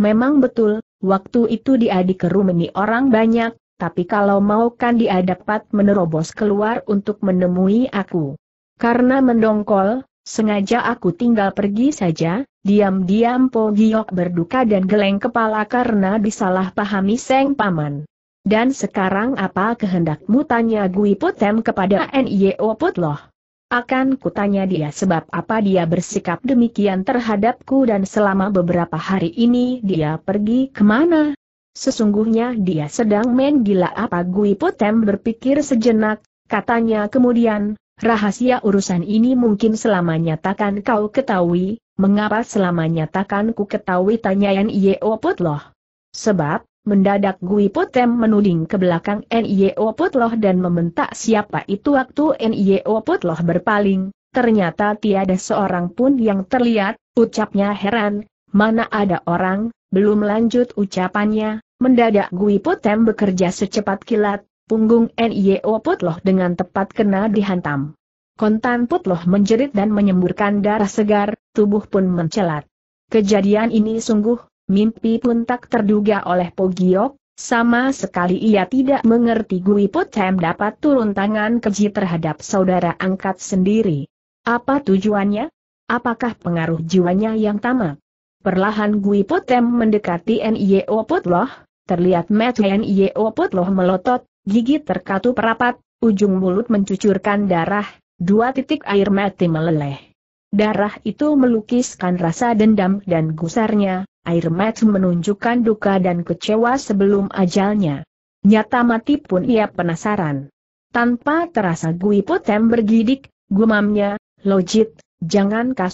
Memang betul, Waktu itu dia dikerumuni orang banyak, tapi kalau mau kan dia dapat menerobos keluar untuk menemui aku. Karena mendongkol, sengaja aku tinggal pergi saja, diam-diam Po Giok berduka dan geleng kepala karena disalahpahami Seng Paman. Dan sekarang apa kehendakmu tanya Gui Putem kepada N.I.O. Putloh? Akan kutanya dia sebab apa dia bersikap demikian terhadapku dan selama beberapa hari ini dia pergi kemana? Sesungguhnya dia sedang main gila apa Gui Potem berpikir sejenak, katanya kemudian, rahasia urusan ini mungkin selamanya takkan kau ketahui, mengapa selamanya takkan ku ketahui tanya Yeo Potloh? Sebab, Mendadak Gui Potem menuding ke belakang NIO putloh dan membentak siapa itu waktu NIO putloh berpaling. Ternyata tiada seorang pun yang terlihat, ucapnya heran, mana ada orang, belum lanjut ucapannya, mendadak Gui Potem bekerja secepat kilat, punggung NIO putloh dengan tepat kena dihantam. Kontan putloh menjerit dan menyemburkan darah segar, tubuh pun mencelat. Kejadian ini sungguh Mimpi pun tak terduga oleh Pogiok, sama sekali ia tidak mengerti Gui tem dapat turun tangan keji terhadap saudara angkat sendiri. Apa tujuannya? Apakah pengaruh jiwanya yang tamak? Perlahan Gui tem mendekati N.I.O. E Potloh, terlihat mata N.I.O. E Potloh melotot, gigi terkatup rapat, ujung mulut mencucurkan darah, dua titik air mati meleleh. Darah itu melukiskan rasa dendam dan gusarnya, air mat menunjukkan duka dan kecewa sebelum ajalnya. Nyata mati pun ia penasaran. Tanpa terasa Gui Putem bergidik, gumamnya, Lojit, jangan kau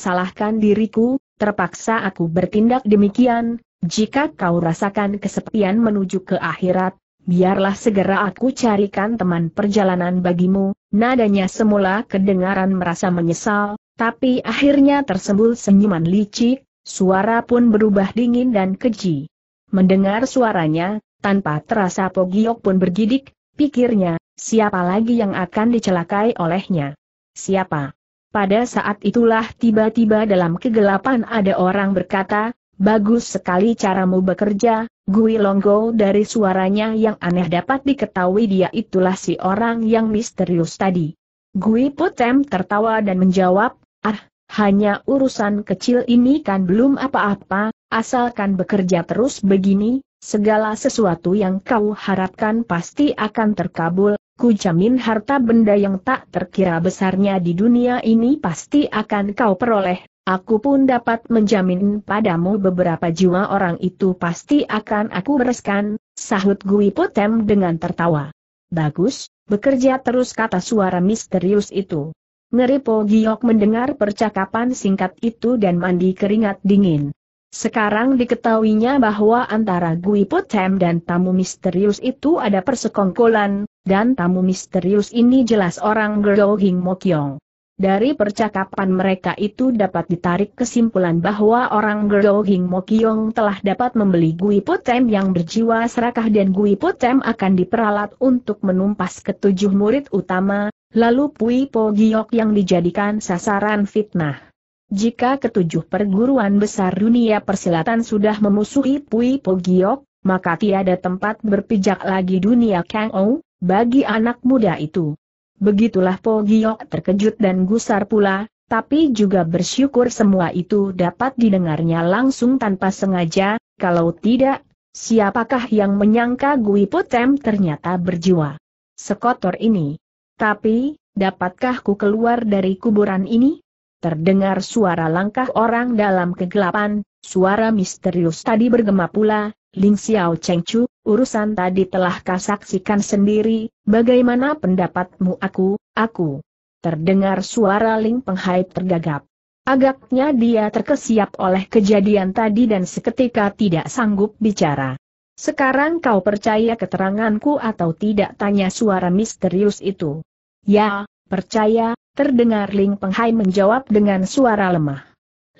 diriku, terpaksa aku bertindak demikian, jika kau rasakan kesepian menuju ke akhirat, biarlah segera aku carikan teman perjalanan bagimu, nadanya semula kedengaran merasa menyesal, tapi akhirnya tersembul senyuman licik, suara pun berubah dingin dan keji. Mendengar suaranya, tanpa terasa Pogiok pun bergidik, pikirnya, siapa lagi yang akan dicelakai olehnya? Siapa? Pada saat itulah tiba-tiba dalam kegelapan ada orang berkata, Bagus sekali caramu bekerja, Gui Longgo dari suaranya yang aneh dapat diketahui dia itulah si orang yang misterius tadi. Gui Putem tertawa dan menjawab, Ah, hanya urusan kecil ini kan belum apa-apa, asalkan bekerja terus begini, segala sesuatu yang kau harapkan pasti akan terkabul, ku jamin harta benda yang tak terkira besarnya di dunia ini pasti akan kau peroleh, Aku pun dapat menjamin padamu beberapa jiwa orang itu pasti akan aku bereskan, sahut Gui Potem dengan tertawa. Bagus, bekerja terus kata suara misterius itu. Ngeripo Giok mendengar percakapan singkat itu dan mandi keringat dingin. Sekarang diketahuinya bahwa antara Gui Potem dan tamu misterius itu ada persekongkolan, dan tamu misterius ini jelas orang Gerdo Hing Mokyong. Dari percakapan mereka itu dapat ditarik kesimpulan bahwa orang Gerdo Hing Mokyong telah dapat membeli Gui Potem yang berjiwa serakah dan Gui Potem akan diperalat untuk menumpas ketujuh murid utama, Lalu Pui Po Giok yang dijadikan sasaran fitnah. Jika ketujuh perguruan besar dunia persilatan sudah memusuhi Pui Po Giok, maka tiada tempat berpijak lagi dunia Kang Ou, bagi anak muda itu. Begitulah Po Giok terkejut dan gusar pula, tapi juga bersyukur semua itu dapat didengarnya langsung tanpa sengaja, kalau tidak, siapakah yang menyangka Gui Putem ternyata berjiwa sekotor ini. Tapi, dapatkah ku keluar dari kuburan ini? Terdengar suara langkah orang dalam kegelapan, suara misterius tadi bergema pula, Ling Xiao Cheng Chu, urusan tadi telah kasaksikan sendiri, bagaimana pendapatmu aku, aku? Terdengar suara Ling Penghai tergagap. Agaknya dia terkesiap oleh kejadian tadi dan seketika tidak sanggup bicara. Sekarang kau percaya keteranganku atau tidak tanya suara misterius itu. Ya, percaya, terdengar Ling Penghai menjawab dengan suara lemah.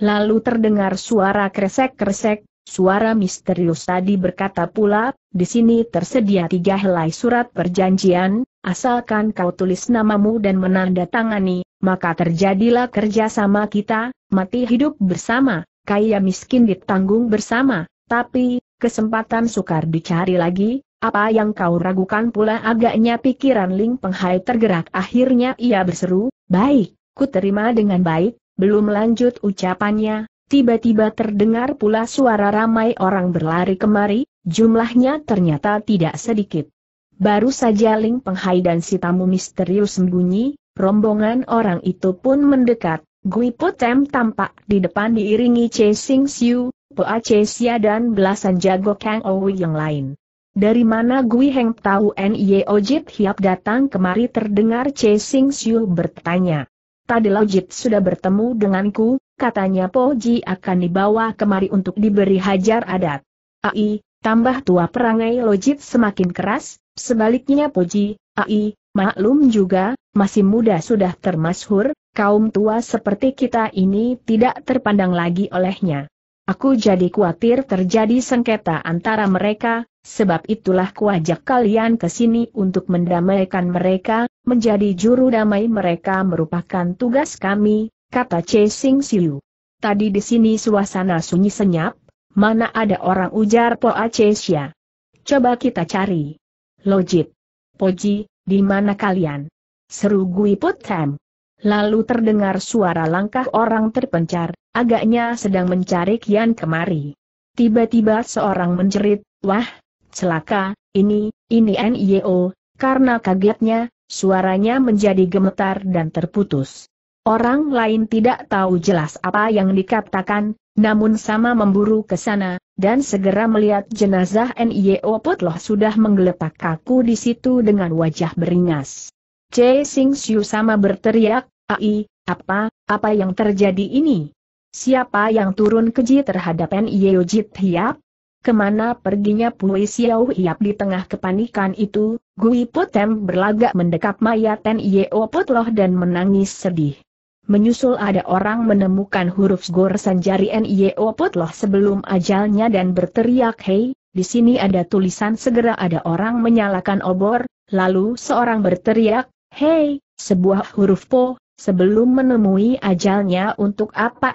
Lalu terdengar suara kresek-kresek, suara misterius tadi berkata pula, di sini tersedia tiga helai surat perjanjian, asalkan kau tulis namamu dan menandatangani, maka terjadilah kerjasama kita, mati hidup bersama, kaya miskin ditanggung bersama, tapi, kesempatan sukar dicari lagi, apa yang kau ragukan pula agaknya pikiran Ling Penghai tergerak akhirnya ia berseru, baik, ku terima dengan baik, belum lanjut ucapannya, tiba-tiba terdengar pula suara ramai orang berlari kemari, jumlahnya ternyata tidak sedikit. Baru saja Ling Penghai dan si tamu misterius sembunyi, rombongan orang itu pun mendekat, Gui Putem tampak di depan diiringi Che Sing Siu, Poa Che dan belasan jago Kang Owi yang lain. Dari mana Gui Heng tahu Nio Jit Hiap datang kemari terdengar Che Sing Siu bertanya. Tadi Ojit sudah bertemu denganku, katanya Po Ji akan dibawa kemari untuk diberi hajar adat. Ai, tambah tua perangai Lojit semakin keras, sebaliknya Po Ji, Ai, maklum juga, masih muda sudah termasyhur, kaum tua seperti kita ini tidak terpandang lagi olehnya. Aku jadi khawatir terjadi sengketa antara mereka, Sebab itulah kuajak kalian ke sini untuk mendamaikan mereka, menjadi juru damai mereka merupakan tugas kami, kata Che Sing Siu. Tadi di sini suasana sunyi senyap, mana ada orang ujar Po Acesia? Coba kita cari. Lojit. Poji, di mana kalian? Seru Gui Putem. Lalu terdengar suara langkah orang terpencar, agaknya sedang mencari Kian kemari. Tiba-tiba seorang menjerit, wah, Celaka, ini, ini NIO, karena kagetnya, suaranya menjadi gemetar dan terputus. Orang lain tidak tahu jelas apa yang dikatakan, namun sama memburu ke sana, dan segera melihat jenazah NIO Putloh sudah menggeletak kaku di situ dengan wajah beringas. C. Sing Siu sama berteriak, Ai, apa, apa yang terjadi ini? Siapa yang turun keji terhadap NIO Jit Hiap? Kemana perginya Pui Xiao Hiap di tengah kepanikan itu, Gui Potem berlagak mendekap mayat Ten Yeo Potloh dan menangis sedih. Menyusul ada orang menemukan huruf goresan sanjari N.I.O. Potloh sebelum ajalnya dan berteriak hei, di sini ada tulisan segera ada orang menyalakan obor, lalu seorang berteriak, hei, sebuah huruf po, Sebelum menemui ajalnya untuk apa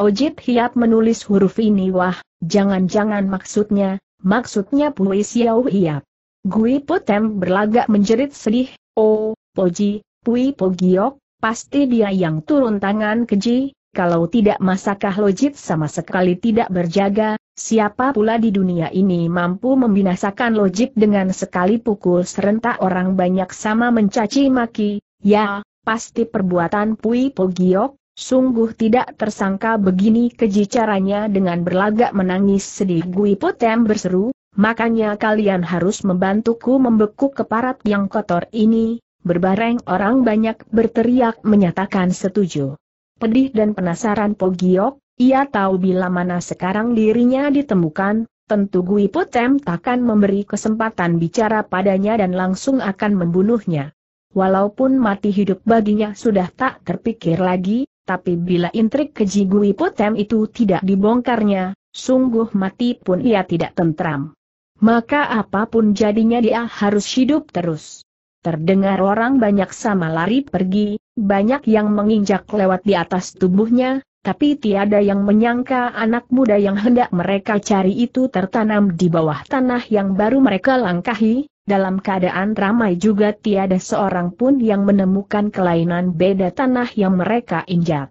Ojit Hiap menulis huruf ini wah, jangan-jangan maksudnya, maksudnya puisi Yau Hiap. Gui Putem berlagak menjerit sedih, oh, Poji, Pui Pogiok, pasti dia yang turun tangan keji, kalau tidak masakah Lojit sama sekali tidak berjaga, siapa pula di dunia ini mampu membinasakan Lojit dengan sekali pukul serentak orang banyak sama mencaci maki, ya, pasti perbuatan Pui Pogiok, sungguh tidak tersangka begini keji caranya dengan berlagak menangis sedih Gui Potem berseru, makanya kalian harus membantuku membekuk keparat yang kotor ini, berbareng orang banyak berteriak menyatakan setuju. Pedih dan penasaran Pogiok, ia tahu bila mana sekarang dirinya ditemukan, tentu Gui Potem takkan memberi kesempatan bicara padanya dan langsung akan membunuhnya. Walaupun mati hidup baginya sudah tak terpikir lagi, tapi bila intrik keji Gui Putem itu tidak dibongkarnya, sungguh mati pun ia tidak tentram. Maka apapun jadinya dia harus hidup terus. Terdengar orang banyak sama lari pergi, banyak yang menginjak lewat di atas tubuhnya, tapi tiada yang menyangka anak muda yang hendak mereka cari itu tertanam di bawah tanah yang baru mereka langkahi, dalam keadaan ramai juga tiada seorang pun yang menemukan kelainan beda tanah yang mereka injak.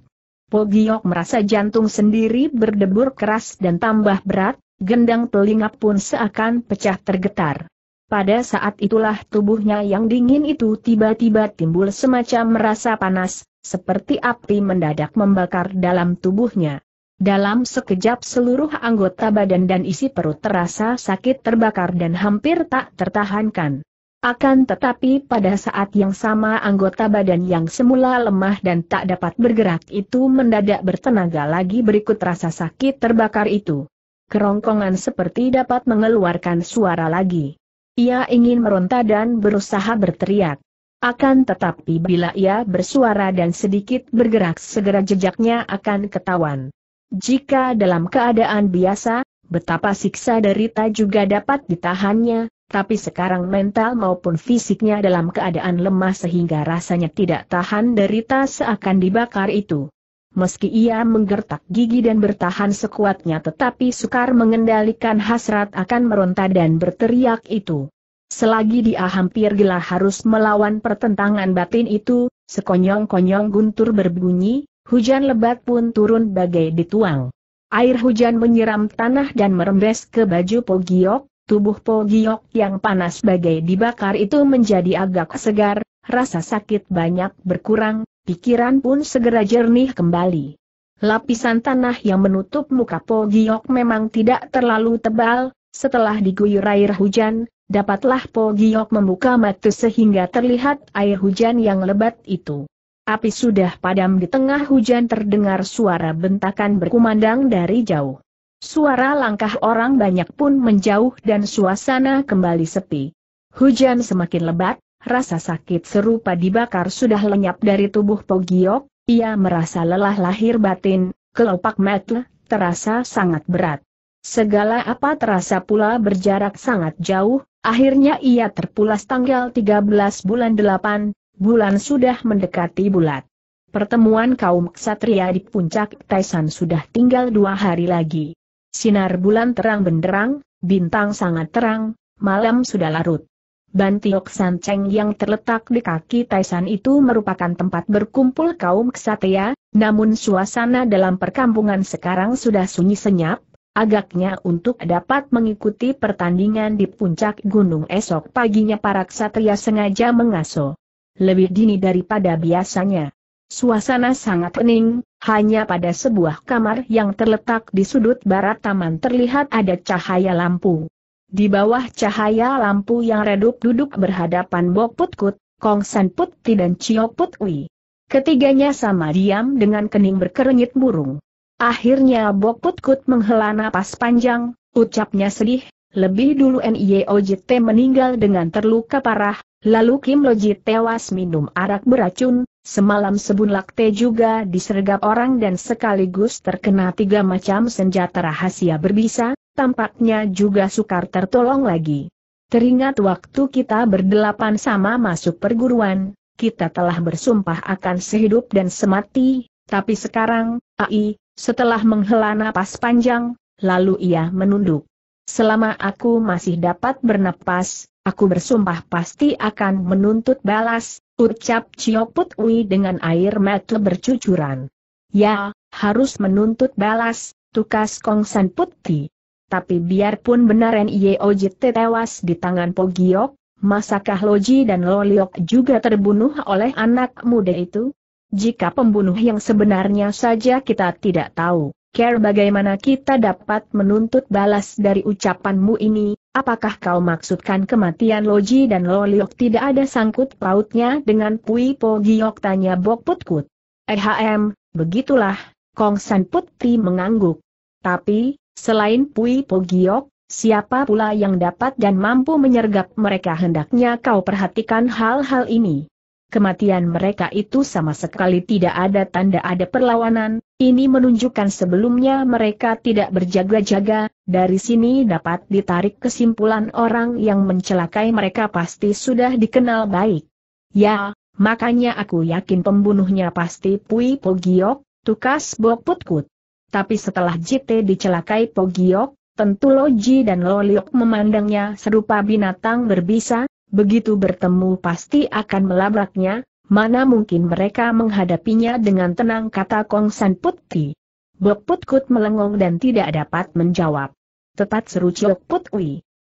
Pogiok merasa jantung sendiri berdebur keras dan tambah berat, gendang telinga pun seakan pecah tergetar. Pada saat itulah tubuhnya yang dingin itu tiba-tiba timbul semacam merasa panas, seperti api mendadak membakar dalam tubuhnya. Dalam sekejap seluruh anggota badan dan isi perut terasa sakit terbakar dan hampir tak tertahankan. Akan tetapi pada saat yang sama anggota badan yang semula lemah dan tak dapat bergerak itu mendadak bertenaga lagi berikut rasa sakit terbakar itu. Kerongkongan seperti dapat mengeluarkan suara lagi. Ia ingin meronta dan berusaha berteriak. Akan tetapi bila ia bersuara dan sedikit bergerak segera jejaknya akan ketahuan. Jika dalam keadaan biasa, betapa siksa derita juga dapat ditahannya, tapi sekarang mental maupun fisiknya dalam keadaan lemah sehingga rasanya tidak tahan derita seakan dibakar itu. Meski ia menggertak gigi dan bertahan sekuatnya tetapi sukar mengendalikan hasrat akan meronta dan berteriak itu. Selagi dia hampir gila harus melawan pertentangan batin itu, sekonyong-konyong guntur berbunyi, Hujan lebat pun turun bagai dituang. Air hujan menyiram tanah dan merembes ke baju Pogiok, tubuh Pogiok yang panas bagai dibakar itu menjadi agak segar, rasa sakit banyak berkurang, pikiran pun segera jernih kembali. Lapisan tanah yang menutup muka Pogiok memang tidak terlalu tebal, setelah diguyur air hujan, dapatlah Pogiok membuka mata sehingga terlihat air hujan yang lebat itu api sudah padam di tengah hujan terdengar suara bentakan berkumandang dari jauh. Suara langkah orang banyak pun menjauh dan suasana kembali sepi. Hujan semakin lebat, rasa sakit serupa dibakar sudah lenyap dari tubuh Pogiok, ia merasa lelah lahir batin, kelopak mata terasa sangat berat. Segala apa terasa pula berjarak sangat jauh, akhirnya ia terpulas tanggal 13 bulan 8, bulan sudah mendekati bulat. Pertemuan kaum ksatria di puncak Taisan sudah tinggal dua hari lagi. Sinar bulan terang benderang, bintang sangat terang, malam sudah larut. Bantiok Sanceng yang terletak di kaki Taisan itu merupakan tempat berkumpul kaum ksatria, namun suasana dalam perkampungan sekarang sudah sunyi senyap, agaknya untuk dapat mengikuti pertandingan di puncak gunung esok paginya para ksatria sengaja mengasuh lebih dini daripada biasanya. Suasana sangat pening, hanya pada sebuah kamar yang terletak di sudut barat taman terlihat ada cahaya lampu. Di bawah cahaya lampu yang redup duduk berhadapan Bok Putkut, Kong San Putti dan Cio Putwi. Ketiganya sama diam dengan kening berkerenyit burung. Akhirnya Bok Putkut menghela napas panjang, ucapnya sedih, lebih dulu NIOJT meninggal dengan terluka parah, Lalu Kim Loji tewas minum arak beracun, semalam Sebun Lakte juga disergap orang dan sekaligus terkena tiga macam senjata rahasia berbisa, tampaknya juga sukar tertolong lagi. Teringat waktu kita berdelapan sama masuk perguruan, kita telah bersumpah akan sehidup dan semati, tapi sekarang, AI, setelah menghela napas panjang, lalu ia menunduk. Selama aku masih dapat bernapas, Aku bersumpah pasti akan menuntut balas, ucap Cio Putui dengan air mata bercucuran. Ya, harus menuntut balas, tukas Kong San Putti. Tapi biarpun benar N.I.O.J.T. tewas di tangan Pogiok, masakah Loji dan Loliok juga terbunuh oleh anak muda itu? Jika pembunuh yang sebenarnya saja kita tidak tahu, Care bagaimana kita dapat menuntut balas dari ucapanmu ini, apakah kau maksudkan kematian Loji dan Loliok tidak ada sangkut pautnya dengan Pui Po Giok tanya Bok Putkut. Ehm, begitulah, Kong San Putri mengangguk. Tapi, selain Pui Po Giok, siapa pula yang dapat dan mampu menyergap mereka hendaknya kau perhatikan hal-hal ini kematian mereka itu sama sekali tidak ada tanda ada perlawanan, ini menunjukkan sebelumnya mereka tidak berjaga-jaga, dari sini dapat ditarik kesimpulan orang yang mencelakai mereka pasti sudah dikenal baik. Ya, makanya aku yakin pembunuhnya pasti Pui Pogiok, Tukas Bok Putkut. Tapi setelah JT dicelakai Pogiok, tentu Loji dan Loliok memandangnya serupa binatang berbisa, begitu bertemu pasti akan melabraknya, mana mungkin mereka menghadapinya dengan tenang kata Kong San Putti. Bok Put Kut melengong dan tidak dapat menjawab. Tepat seru Ciok Put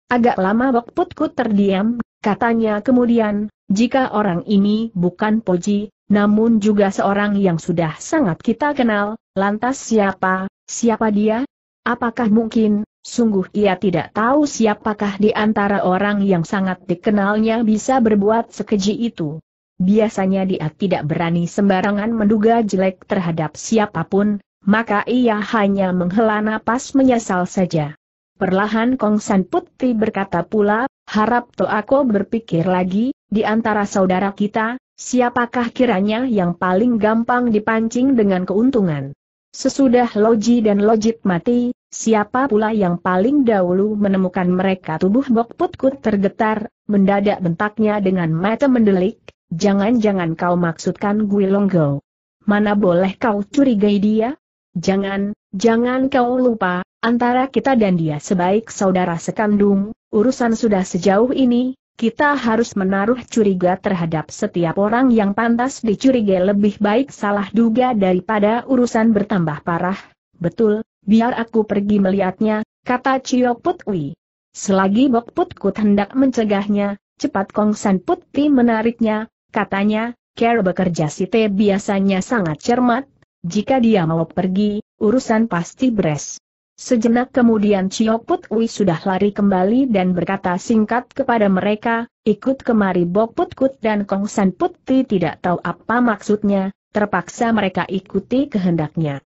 Agak lama Bok Put terdiam, katanya kemudian, jika orang ini bukan Poji, namun juga seorang yang sudah sangat kita kenal, lantas siapa, siapa dia? Apakah mungkin, Sungguh ia tidak tahu siapakah di antara orang yang sangat dikenalnya bisa berbuat sekeji itu. Biasanya dia tidak berani sembarangan menduga jelek terhadap siapapun, maka ia hanya menghela napas menyesal saja. Perlahan Kong San Putri berkata pula, harap aku berpikir lagi, di antara saudara kita, siapakah kiranya yang paling gampang dipancing dengan keuntungan. Sesudah Loji dan Lojit mati, siapa pula yang paling dahulu menemukan mereka tubuh Bok Putkut tergetar, mendadak bentaknya dengan mata mendelik, jangan-jangan kau maksudkan Gui Longgo. Mana boleh kau curigai dia? Jangan, jangan kau lupa, antara kita dan dia sebaik saudara sekandung, urusan sudah sejauh ini, kita harus menaruh curiga terhadap setiap orang yang pantas dicurigai lebih baik salah duga daripada urusan bertambah parah. Betul, biar aku pergi melihatnya, kata Cio Putwi. Selagi Bok Put hendak mencegahnya, cepat Kong San Put menariknya, katanya, Care bekerja si T biasanya sangat cermat, jika dia mau pergi, urusan pasti beres. Sejenak kemudian Put Ui sudah lari kembali dan berkata singkat kepada mereka, ikut kemari Put Kut dan Kong Kongsan Putti tidak tahu apa maksudnya, terpaksa mereka ikuti kehendaknya.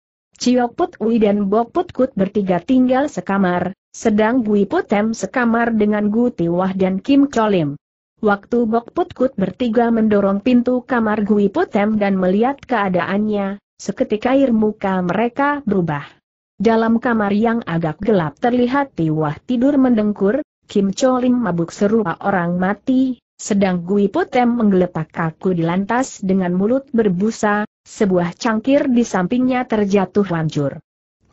Put Ui dan Put Kut bertiga tinggal sekamar, sedang Gui Putem sekamar dengan Gu Wah dan Kim Cholim. Waktu Put Kut bertiga mendorong pintu kamar Gui Putem dan melihat keadaannya, seketika air muka mereka berubah. Dalam kamar yang agak gelap terlihat Tiwah tidur mendengkur, Kim Cholim mabuk serupa orang mati, sedang Gui Potem menggeletak kaku di lantas dengan mulut berbusa, sebuah cangkir di sampingnya terjatuh hancur.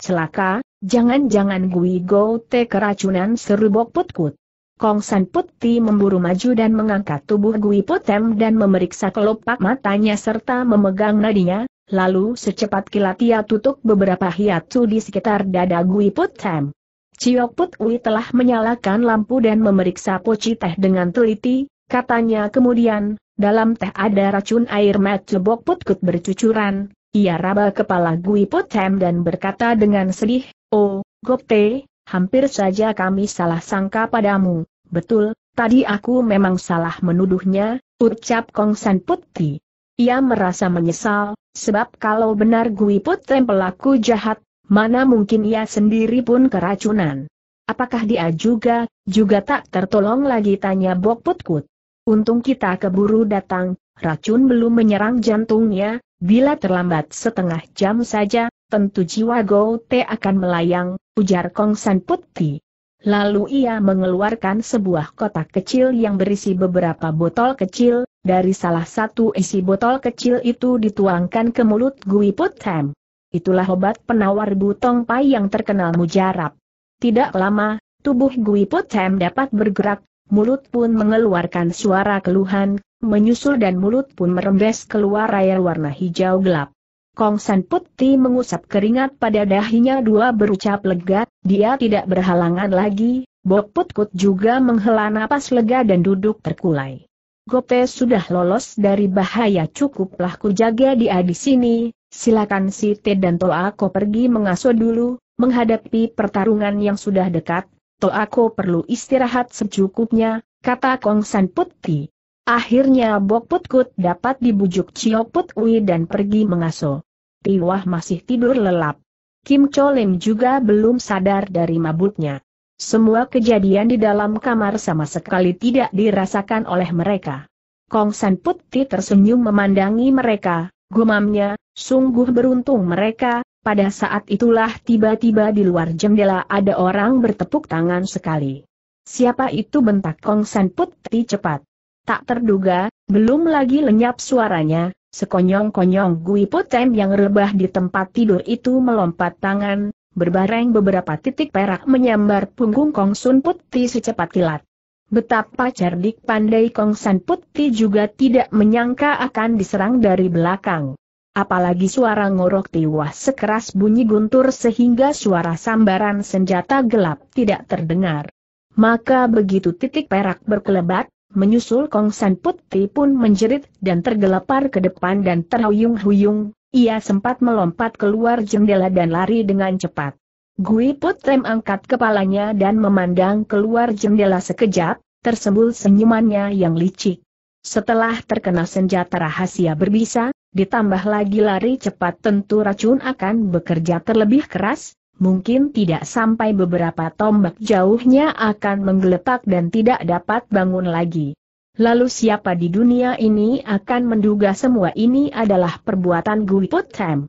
Celaka, jangan-jangan Gui Go Te keracunan seru Bok Putkut. Kong San Putti memburu maju dan mengangkat tubuh Gui Potem dan memeriksa kelopak matanya serta memegang nadinya, Lalu secepat kilat ia tutup beberapa su di sekitar dada Gui Put Tem. Ciok Put Ui telah menyalakan lampu dan memeriksa poci teh dengan teliti, katanya kemudian, dalam teh ada racun air mat lebok putkut bercucuran, ia raba kepala Gui Put Tem dan berkata dengan sedih, Oh, Gopte, hampir saja kami salah sangka padamu, betul, tadi aku memang salah menuduhnya, ucap Kong San Putti. Ia merasa menyesal, sebab kalau benar Gui Putrem pelaku jahat, mana mungkin ia sendiri pun keracunan. Apakah dia juga, juga tak tertolong lagi tanya Bok Putkut. Untung kita keburu datang, racun belum menyerang jantungnya, bila terlambat setengah jam saja, tentu jiwa Go Te akan melayang, ujar Kong San Putih. Lalu ia mengeluarkan sebuah kotak kecil yang berisi beberapa botol kecil, dari salah satu isi botol kecil itu dituangkan ke mulut Gui Putem. Itulah obat penawar butong pai yang terkenal mujarab. Tidak lama, tubuh Gui Putem dapat bergerak, mulut pun mengeluarkan suara keluhan, menyusul dan mulut pun merembes keluar air warna hijau gelap. Kong San Putti mengusap keringat pada dahinya dua berucap lega, dia tidak berhalangan lagi, Bok Put Kut juga menghela napas lega dan duduk terkulai. Gope sudah lolos dari bahaya cukuplah ku jaga dia di sini, silakan si Te dan Toako pergi mengasuh dulu, menghadapi pertarungan yang sudah dekat, Toa Toako perlu istirahat secukupnya, kata Kong San Putti. Akhirnya Bok Putkut dapat dibujuk Cio Putui dan pergi mengasuh. Tiwah masih tidur lelap. Kim Cholim juga belum sadar dari mabuknya. Semua kejadian di dalam kamar sama sekali tidak dirasakan oleh mereka. Kong San Putih tersenyum memandangi mereka, gumamnya, sungguh beruntung mereka, pada saat itulah tiba-tiba di luar jendela ada orang bertepuk tangan sekali. Siapa itu bentak Kong San Putih cepat. Tak terduga, belum lagi lenyap suaranya, Sekonyong-konyong Gui Potem yang rebah di tempat tidur itu melompat tangan, berbareng beberapa titik perak menyambar punggung Kong Sun Putti secepat kilat. Betapa cerdik pandai Kong San Putti juga tidak menyangka akan diserang dari belakang. Apalagi suara ngorok tiwah sekeras bunyi guntur sehingga suara sambaran senjata gelap tidak terdengar. Maka begitu titik perak berkelebat, Menyusul Kong San Putri pun menjerit dan tergelapar ke depan dan terhuyung-huyung, ia sempat melompat keluar jendela dan lari dengan cepat. Gui Putrem angkat kepalanya dan memandang keluar jendela sekejap, tersembul senyumannya yang licik. Setelah terkena senjata rahasia berbisa, ditambah lagi lari cepat tentu racun akan bekerja terlebih keras, mungkin tidak sampai beberapa tombak jauhnya akan menggeletak dan tidak dapat bangun lagi. Lalu siapa di dunia ini akan menduga semua ini adalah perbuatan Gui Potem?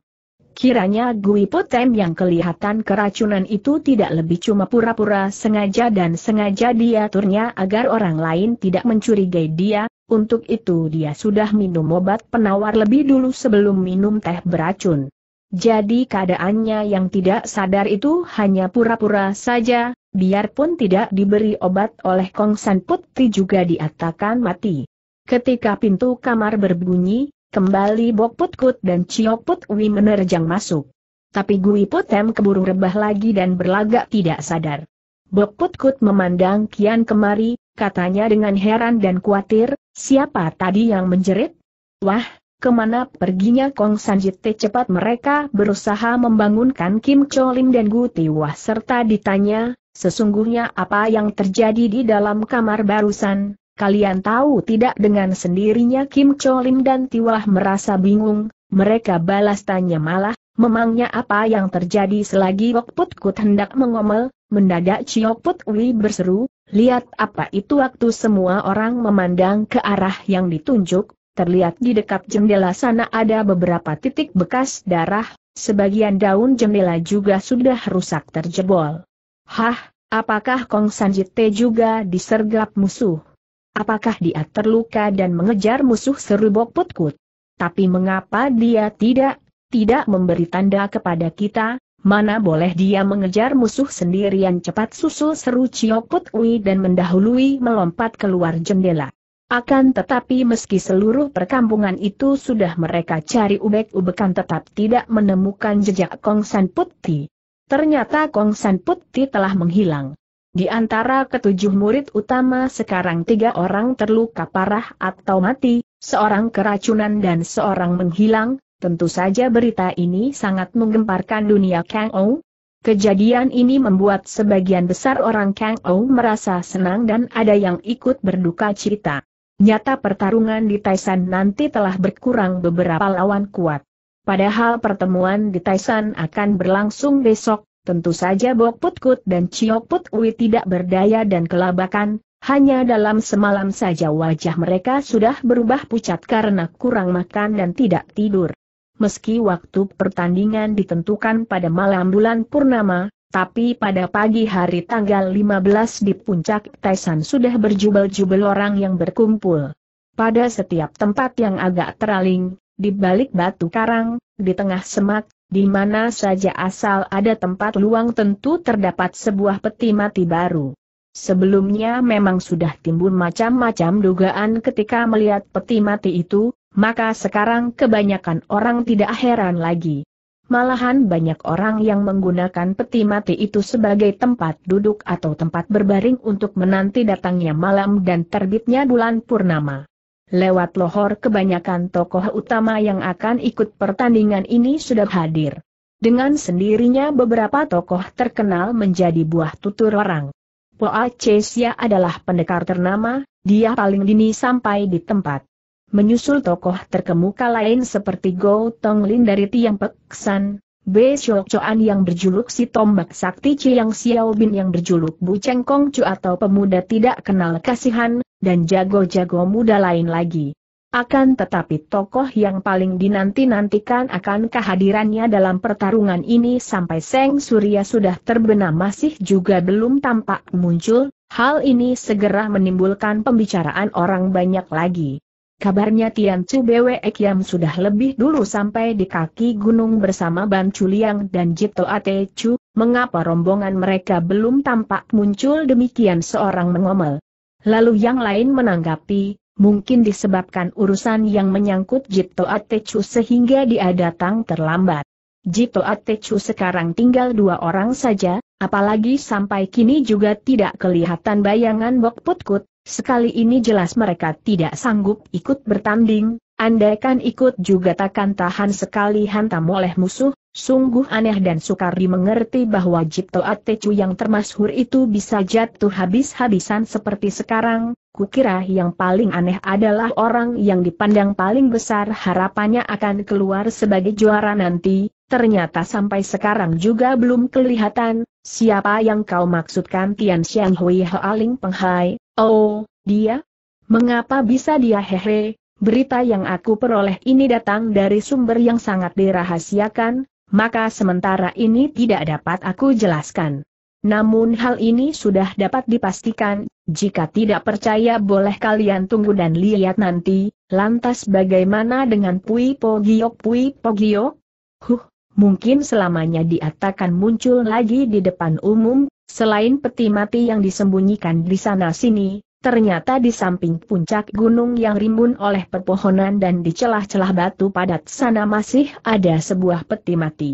Kiranya Gui Potem yang kelihatan keracunan itu tidak lebih cuma pura-pura sengaja dan sengaja diaturnya agar orang lain tidak mencurigai dia, untuk itu dia sudah minum obat penawar lebih dulu sebelum minum teh beracun. Jadi keadaannya yang tidak sadar itu hanya pura-pura saja, biarpun tidak diberi obat oleh Kong San Putri juga diatakan mati. Ketika pintu kamar berbunyi, kembali Bok Put Kut dan Cio Put Wi menerjang masuk. Tapi Gui Putem keburu rebah lagi dan berlagak tidak sadar. Bok Put Kut memandang Kian kemari, katanya dengan heran dan khawatir, siapa tadi yang menjerit? Wah, Kemana perginya Kong Sanjit? cepat mereka berusaha membangunkan Kim Cholim dan Gu Tiwah serta ditanya, sesungguhnya apa yang terjadi di dalam kamar barusan, kalian tahu tidak dengan sendirinya Kim Cholim dan Tiwah merasa bingung, mereka balas tanya malah, memangnya apa yang terjadi selagi Wok Put Kut hendak mengomel, mendadak Chiok Put Wi berseru, lihat apa itu waktu semua orang memandang ke arah yang ditunjuk, terlihat di dekat jendela sana ada beberapa titik bekas darah, sebagian daun jendela juga sudah rusak terjebol. Hah, apakah Kong Sanjite juga disergap musuh? Apakah dia terluka dan mengejar musuh seru bok Putkut? Tapi mengapa dia tidak, tidak memberi tanda kepada kita, Mana boleh dia mengejar musuh sendirian cepat susul seru Cioput Ui dan mendahului melompat keluar jendela. Akan tetapi meski seluruh perkampungan itu sudah mereka cari ubek-ubekan tetap tidak menemukan jejak Kong San Putti. Ternyata Kong San Putti telah menghilang. Di antara ketujuh murid utama sekarang tiga orang terluka parah atau mati, seorang keracunan dan seorang menghilang, tentu saja berita ini sangat menggemparkan dunia Kang Ou, Kejadian ini membuat sebagian besar orang Kang Ou merasa senang dan ada yang ikut berduka cita. Nyata pertarungan di Taisan nanti telah berkurang beberapa lawan kuat. Padahal pertemuan di Taisan akan berlangsung besok, tentu saja Bok Putkut dan Cio Put tidak berdaya dan kelabakan, hanya dalam semalam saja wajah mereka sudah berubah pucat karena kurang makan dan tidak tidur. Meski waktu pertandingan ditentukan pada malam bulan Purnama, tapi pada pagi hari tanggal 15 di puncak Taisan sudah berjubel-jubel orang yang berkumpul. Pada setiap tempat yang agak teraling, di balik batu karang, di tengah semak, di mana saja asal ada tempat luang tentu terdapat sebuah peti mati baru. Sebelumnya memang sudah timbul macam-macam dugaan ketika melihat peti mati itu, maka sekarang kebanyakan orang tidak heran lagi. Malahan banyak orang yang menggunakan peti mati itu sebagai tempat duduk atau tempat berbaring untuk menanti datangnya malam dan terbitnya bulan purnama. Lewat lohor kebanyakan tokoh utama yang akan ikut pertandingan ini sudah hadir. Dengan sendirinya beberapa tokoh terkenal menjadi buah tutur orang. Poa Cesia adalah pendekar ternama, dia paling dini sampai di tempat menyusul tokoh terkemuka lain seperti Go Lin dari Tiang Peksan, B. Shokchoan yang berjuluk si tombak sakti Chiang Bin yang berjuluk Bu Kong Chu atau pemuda tidak kenal kasihan, dan jago-jago muda lain lagi. Akan tetapi tokoh yang paling dinanti-nantikan akan kehadirannya dalam pertarungan ini sampai Seng Surya sudah terbenam masih juga belum tampak muncul, hal ini segera menimbulkan pembicaraan orang banyak lagi. Kabarnya Tian Chu Bwe Kiam sudah lebih dulu sampai di kaki gunung bersama Ban Chuliang dan Jito Ate Chu, mengapa rombongan mereka belum tampak muncul demikian seorang mengomel. Lalu yang lain menanggapi, mungkin disebabkan urusan yang menyangkut Jito Ate Chu sehingga dia datang terlambat. Jito Atechu sekarang tinggal dua orang saja, Apalagi sampai kini juga tidak kelihatan bayangan Bok Putkut, sekali ini jelas mereka tidak sanggup ikut bertanding, andaikan ikut juga takkan tahan sekali hantam oleh musuh, sungguh aneh dan sukar dimengerti bahwa Jipto Atecu yang termasyhur itu bisa jatuh habis-habisan seperti sekarang, kukira yang paling aneh adalah orang yang dipandang paling besar harapannya akan keluar sebagai juara nanti, ternyata sampai sekarang juga belum kelihatan, siapa yang kau maksudkan Tian Xiang Hui Penghai, oh, dia? Mengapa bisa dia hehe, berita yang aku peroleh ini datang dari sumber yang sangat dirahasiakan, maka sementara ini tidak dapat aku jelaskan. Namun hal ini sudah dapat dipastikan, jika tidak percaya boleh kalian tunggu dan lihat nanti, lantas bagaimana dengan Pui Pogiok Pui Pogiok? Huh, mungkin selamanya dia takkan muncul lagi di depan umum, selain peti mati yang disembunyikan di sana-sini, Ternyata di samping puncak gunung yang rimbun oleh pepohonan dan di celah-celah batu padat sana masih ada sebuah peti mati.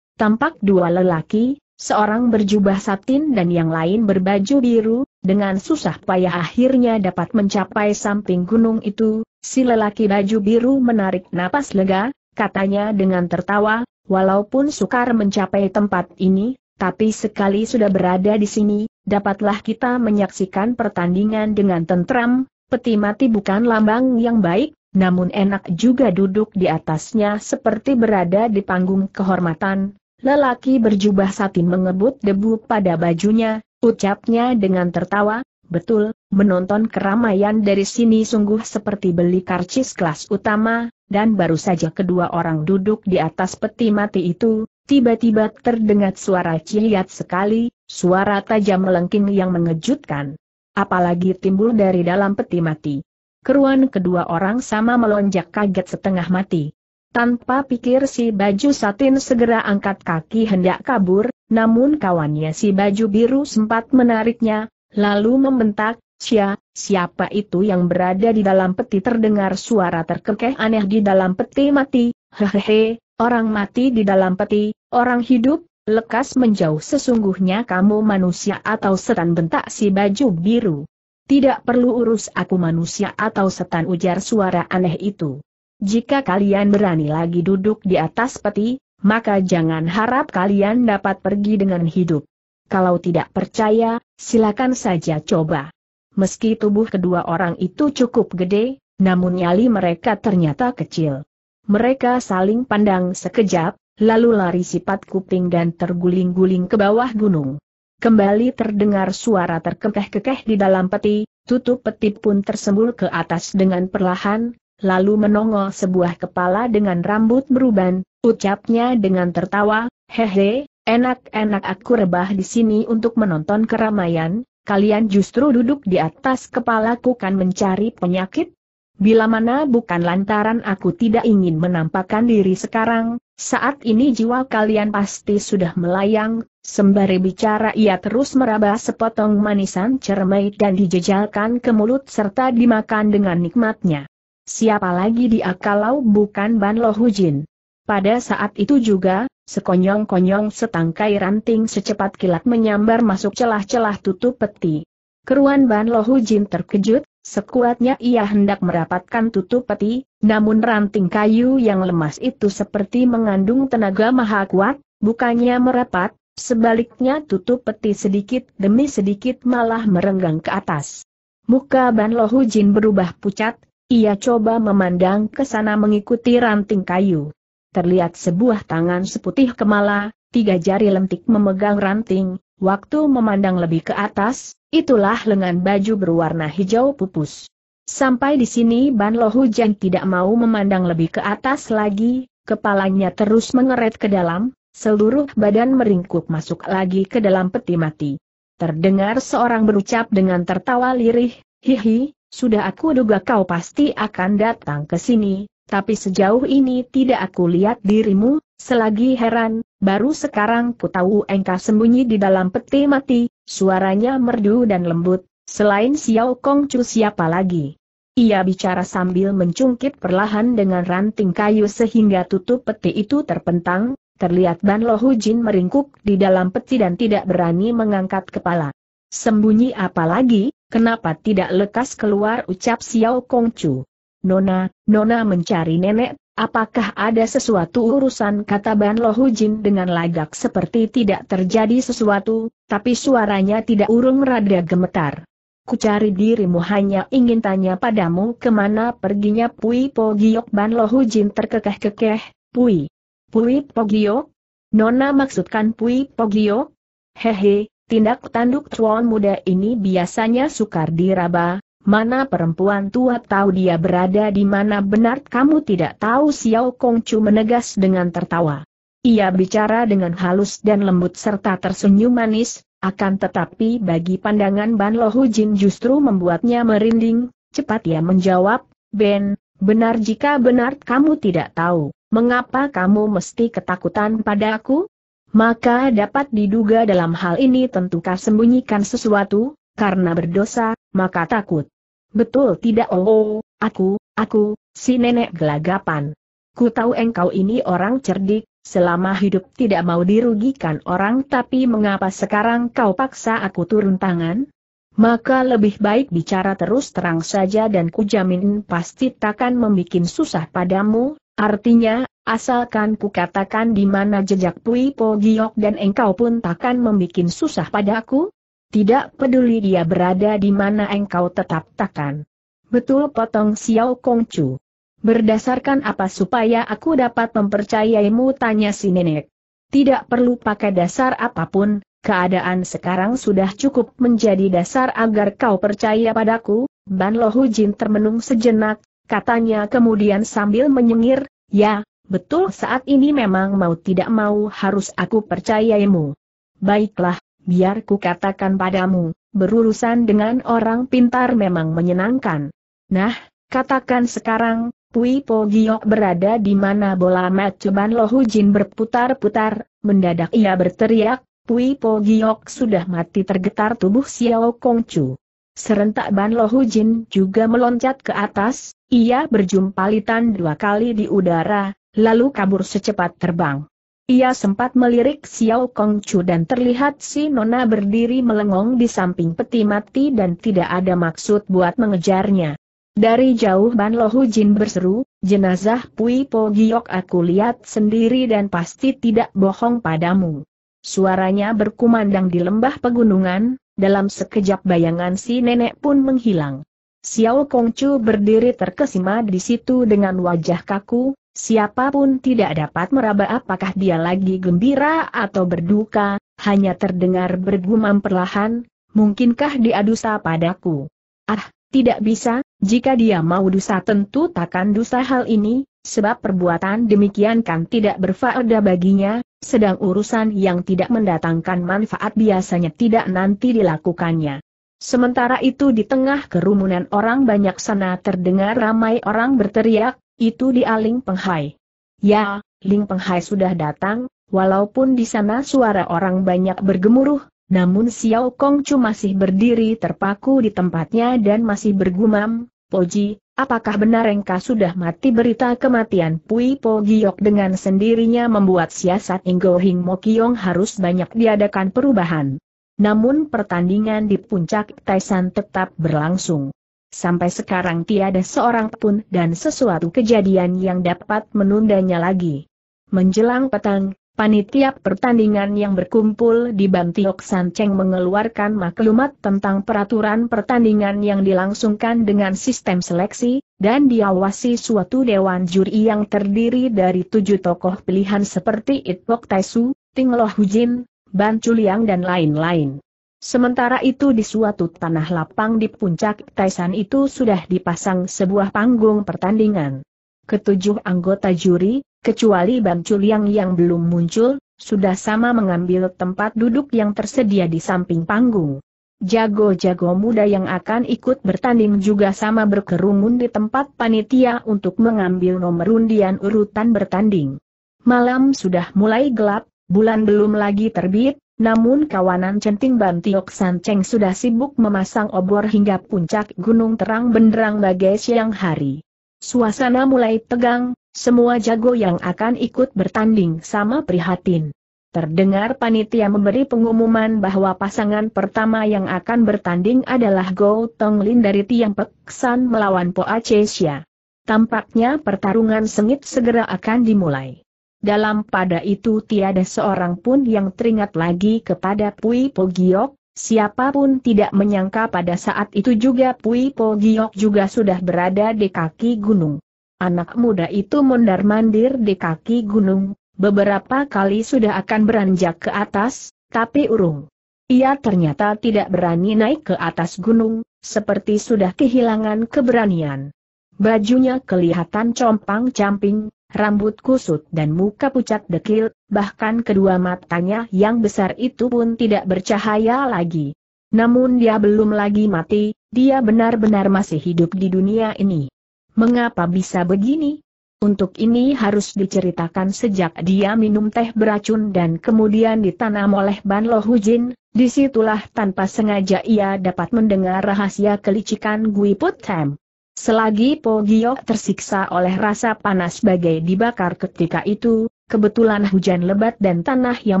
Tampak dua lelaki, seorang berjubah satin dan yang lain berbaju biru, dengan susah payah akhirnya dapat mencapai samping gunung itu, si lelaki baju biru menarik napas lega, katanya dengan tertawa, Walaupun sukar mencapai tempat ini, tapi sekali sudah berada di sini, dapatlah kita menyaksikan pertandingan dengan tentram, peti mati bukan lambang yang baik, namun enak juga duduk di atasnya seperti berada di panggung kehormatan. Lelaki berjubah satin mengebut debu pada bajunya, ucapnya dengan tertawa, betul, Menonton keramaian dari sini sungguh seperti beli karcis kelas utama, dan baru saja kedua orang duduk di atas peti mati itu, tiba-tiba terdengar suara ciliat sekali, suara tajam melengking yang mengejutkan. Apalagi timbul dari dalam peti mati. Keruan kedua orang sama melonjak kaget setengah mati. Tanpa pikir si baju satin segera angkat kaki hendak kabur, namun kawannya si baju biru sempat menariknya, lalu membentak, Sia, siapa itu yang berada di dalam peti terdengar suara terkekeh aneh di dalam peti mati, hehehe, orang mati di dalam peti, orang hidup, lekas menjauh sesungguhnya kamu manusia atau setan bentak si baju biru. Tidak perlu urus aku manusia atau setan ujar suara aneh itu. Jika kalian berani lagi duduk di atas peti, maka jangan harap kalian dapat pergi dengan hidup. Kalau tidak percaya, silakan saja coba meski tubuh kedua orang itu cukup gede, namun nyali mereka ternyata kecil. Mereka saling pandang sekejap, lalu lari sifat kuping dan terguling-guling ke bawah gunung. Kembali terdengar suara terkekeh-kekeh di dalam peti, tutup peti pun tersembul ke atas dengan perlahan, lalu menongol sebuah kepala dengan rambut beruban, ucapnya dengan tertawa, hehe, enak-enak aku rebah di sini untuk menonton keramaian, kalian justru duduk di atas kepalaku kan mencari penyakit? Bila mana bukan lantaran aku tidak ingin menampakkan diri sekarang, saat ini jiwa kalian pasti sudah melayang, sembari bicara ia terus meraba sepotong manisan cermai dan dijejalkan ke mulut serta dimakan dengan nikmatnya. Siapa lagi dia kalau bukan Ban Lohujin? Pada saat itu juga, Sekonyong-konyong setangkai ranting secepat kilat menyambar masuk celah-celah tutup peti. Keruan Ban Lohu Jin terkejut, sekuatnya ia hendak merapatkan tutup peti, namun ranting kayu yang lemas itu seperti mengandung tenaga maha kuat, bukannya merapat, sebaliknya tutup peti sedikit demi sedikit malah merenggang ke atas. Muka Ban Lohu Jin berubah pucat, ia coba memandang ke sana mengikuti ranting kayu terlihat sebuah tangan seputih kemala, tiga jari lentik memegang ranting, waktu memandang lebih ke atas, itulah lengan baju berwarna hijau pupus. Sampai di sini Ban Lo Hujan tidak mau memandang lebih ke atas lagi, kepalanya terus mengeret ke dalam, seluruh badan meringkuk masuk lagi ke dalam peti mati. Terdengar seorang berucap dengan tertawa lirih, hihi, sudah aku duga kau pasti akan datang ke sini, tapi sejauh ini tidak aku lihat dirimu, selagi heran, baru sekarang ku tahu engkau sembunyi di dalam peti mati, suaranya merdu dan lembut, selain Xiao Kong Chu siapa lagi? Ia bicara sambil mencungkit perlahan dengan ranting kayu sehingga tutup peti itu terpentang, terlihat Ban Lohu Jin meringkuk di dalam peti dan tidak berani mengangkat kepala. Sembunyi apa lagi, kenapa tidak lekas keluar ucap Xiao Kong Chu. Nona, Nona mencari nenek, apakah ada sesuatu urusan kata Ban Lohujin dengan lagak seperti tidak terjadi sesuatu, tapi suaranya tidak urung rada gemetar. Ku cari dirimu hanya ingin tanya padamu kemana perginya Pui Pogiok Ban Lohujin terkekeh-kekeh, Pui. Pui Pogiok? Nona maksudkan Pui Pogiok? Hehe, tindak tanduk tuan muda ini biasanya sukar diraba, Mana perempuan tua tahu dia berada di mana benar kamu tidak tahu Xiao Kongcu menegas dengan tertawa. Ia bicara dengan halus dan lembut serta tersenyum manis, akan tetapi bagi pandangan Ban Lohu Jin justru membuatnya merinding, cepat ia menjawab, Ben, benar jika benar kamu tidak tahu, mengapa kamu mesti ketakutan pada aku? Maka dapat diduga dalam hal ini tentukah sembunyikan sesuatu, karena berdosa, maka takut. Betul tidak oh, oh aku, aku, si nenek gelagapan. Ku tahu engkau ini orang cerdik, selama hidup tidak mau dirugikan orang tapi mengapa sekarang kau paksa aku turun tangan? Maka lebih baik bicara terus terang saja dan ku jamin pasti takkan membuat susah padamu, artinya Asalkan ku katakan di mana jejak Pui Po Giok dan engkau pun takkan membuat susah padaku? Tidak peduli dia berada di mana engkau tetap takkan. Betul potong Xiao Kongcu. Berdasarkan apa supaya aku dapat mempercayaimu tanya si nenek. Tidak perlu pakai dasar apapun, keadaan sekarang sudah cukup menjadi dasar agar kau percaya padaku, Ban Lohu Jin termenung sejenak, katanya kemudian sambil menyengir, ya, betul saat ini memang mau tidak mau harus aku percayaimu. Baiklah, Biar ku katakan padamu, berurusan dengan orang pintar memang menyenangkan. Nah, katakan sekarang, Pui Po Giok berada di mana bola mat Hu Jin berputar-putar, mendadak ia berteriak, Pui Po Giok sudah mati tergetar tubuh Xiao Kongcu. Serentak Ban Lo Jin juga meloncat ke atas, ia berjumpa litan dua kali di udara, lalu kabur secepat terbang. Ia sempat melirik Xiao Kong Chu dan terlihat si Nona berdiri melengong di samping peti mati dan tidak ada maksud buat mengejarnya. Dari jauh Ban Lohu Jin berseru, jenazah Pui Po Giok aku lihat sendiri dan pasti tidak bohong padamu. Suaranya berkumandang di lembah pegunungan, dalam sekejap bayangan si nenek pun menghilang. Xiao Chu berdiri terkesima di situ dengan wajah kaku, Siapapun tidak dapat meraba apakah dia lagi gembira atau berduka, hanya terdengar bergumam perlahan, mungkinkah dia dusta padaku? Ah, tidak bisa, jika dia mau dusta tentu takkan dusta hal ini, sebab perbuatan demikian kan tidak berfaedah baginya, sedang urusan yang tidak mendatangkan manfaat biasanya tidak nanti dilakukannya. Sementara itu di tengah kerumunan orang banyak sana terdengar ramai orang berteriak, itu di aling Penghai. Ya, Ling Penghai sudah datang, walaupun di sana suara orang banyak bergemuruh, namun Xiao Kong Chu masih berdiri terpaku di tempatnya dan masih bergumam, Poji, apakah benar Engka sudah mati berita kematian Pui Po Giok dengan sendirinya membuat siasat Inggo Hing Mokyong harus banyak diadakan perubahan. Namun pertandingan di puncak Taisan tetap berlangsung sampai sekarang tiada seorang pun dan sesuatu kejadian yang dapat menundanya lagi. Menjelang petang, panitia pertandingan yang berkumpul di Bantiok Sanceng mengeluarkan maklumat tentang peraturan pertandingan yang dilangsungkan dengan sistem seleksi, dan diawasi suatu dewan juri yang terdiri dari tujuh tokoh pilihan seperti Itpok Taisu, Ting Loh Hujin, Ban Chuliang dan lain-lain. Sementara itu di suatu tanah lapang di puncak Taisan itu sudah dipasang sebuah panggung pertandingan. Ketujuh anggota juri, kecuali Bang Chuliang yang belum muncul, sudah sama mengambil tempat duduk yang tersedia di samping panggung. Jago-jago muda yang akan ikut bertanding juga sama berkerumun di tempat panitia untuk mengambil nomor undian urutan bertanding. Malam sudah mulai gelap, bulan belum lagi terbit, namun kawanan centing Bantiok San Cheng sudah sibuk memasang obor hingga puncak gunung terang benderang bagai siang hari. Suasana mulai tegang, semua jago yang akan ikut bertanding sama prihatin. Terdengar panitia memberi pengumuman bahwa pasangan pertama yang akan bertanding adalah Go Tong Lin dari Tiang Peksan melawan Po Acesia. Tampaknya pertarungan sengit segera akan dimulai. Dalam pada itu tiada seorang pun yang teringat lagi kepada Pui Po Giok, siapapun tidak menyangka pada saat itu juga Pui Po Giok juga sudah berada di kaki gunung. Anak muda itu mondar-mandir di kaki gunung, beberapa kali sudah akan beranjak ke atas, tapi urung. Ia ternyata tidak berani naik ke atas gunung, seperti sudah kehilangan keberanian. Bajunya kelihatan compang-camping, rambut kusut dan muka pucat dekil, bahkan kedua matanya yang besar itu pun tidak bercahaya lagi. Namun dia belum lagi mati, dia benar-benar masih hidup di dunia ini. Mengapa bisa begini? Untuk ini harus diceritakan sejak dia minum teh beracun dan kemudian ditanam oleh Ban Lohujin, disitulah tanpa sengaja ia dapat mendengar rahasia kelicikan Gui Putem. Selagi Po Giok tersiksa oleh rasa panas bagai dibakar ketika itu, kebetulan hujan lebat dan tanah yang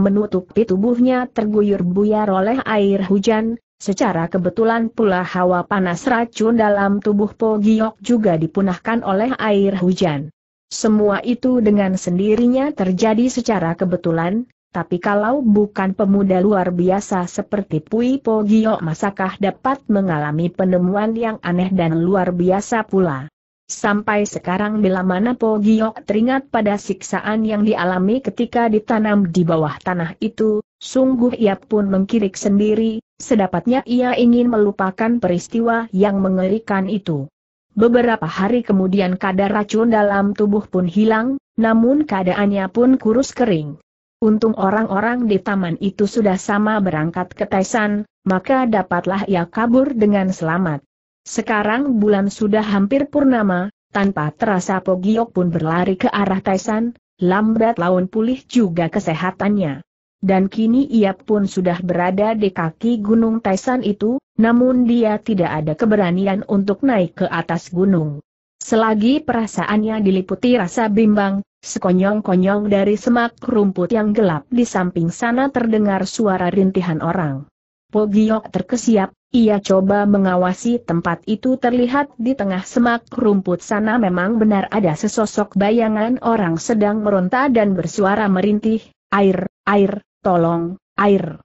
menutupi tubuhnya terguyur buyar oleh air hujan, secara kebetulan pula hawa panas racun dalam tubuh Po Giok juga dipunahkan oleh air hujan. Semua itu dengan sendirinya terjadi secara kebetulan, tapi kalau bukan pemuda luar biasa seperti Pui Po Gio masakah dapat mengalami penemuan yang aneh dan luar biasa pula. Sampai sekarang bila mana Po Gio teringat pada siksaan yang dialami ketika ditanam di bawah tanah itu, sungguh ia pun mengkirik sendiri, sedapatnya ia ingin melupakan peristiwa yang mengerikan itu. Beberapa hari kemudian kadar racun dalam tubuh pun hilang, namun keadaannya pun kurus kering. Untung orang-orang di taman itu sudah sama berangkat ke Taisan, maka dapatlah ia kabur dengan selamat. Sekarang bulan sudah hampir purnama, tanpa terasa Pogiok pun berlari ke arah Taisan, lambat laun pulih juga kesehatannya. Dan kini ia pun sudah berada di kaki gunung Taisan itu, namun dia tidak ada keberanian untuk naik ke atas gunung. Selagi perasaannya diliputi rasa bimbang, sekonyong-konyong dari semak rumput yang gelap di samping sana terdengar suara rintihan orang. Pogiok terkesiap, ia coba mengawasi tempat itu terlihat di tengah semak rumput sana memang benar ada sesosok bayangan orang sedang meronta dan bersuara merintih, air, air, tolong, air.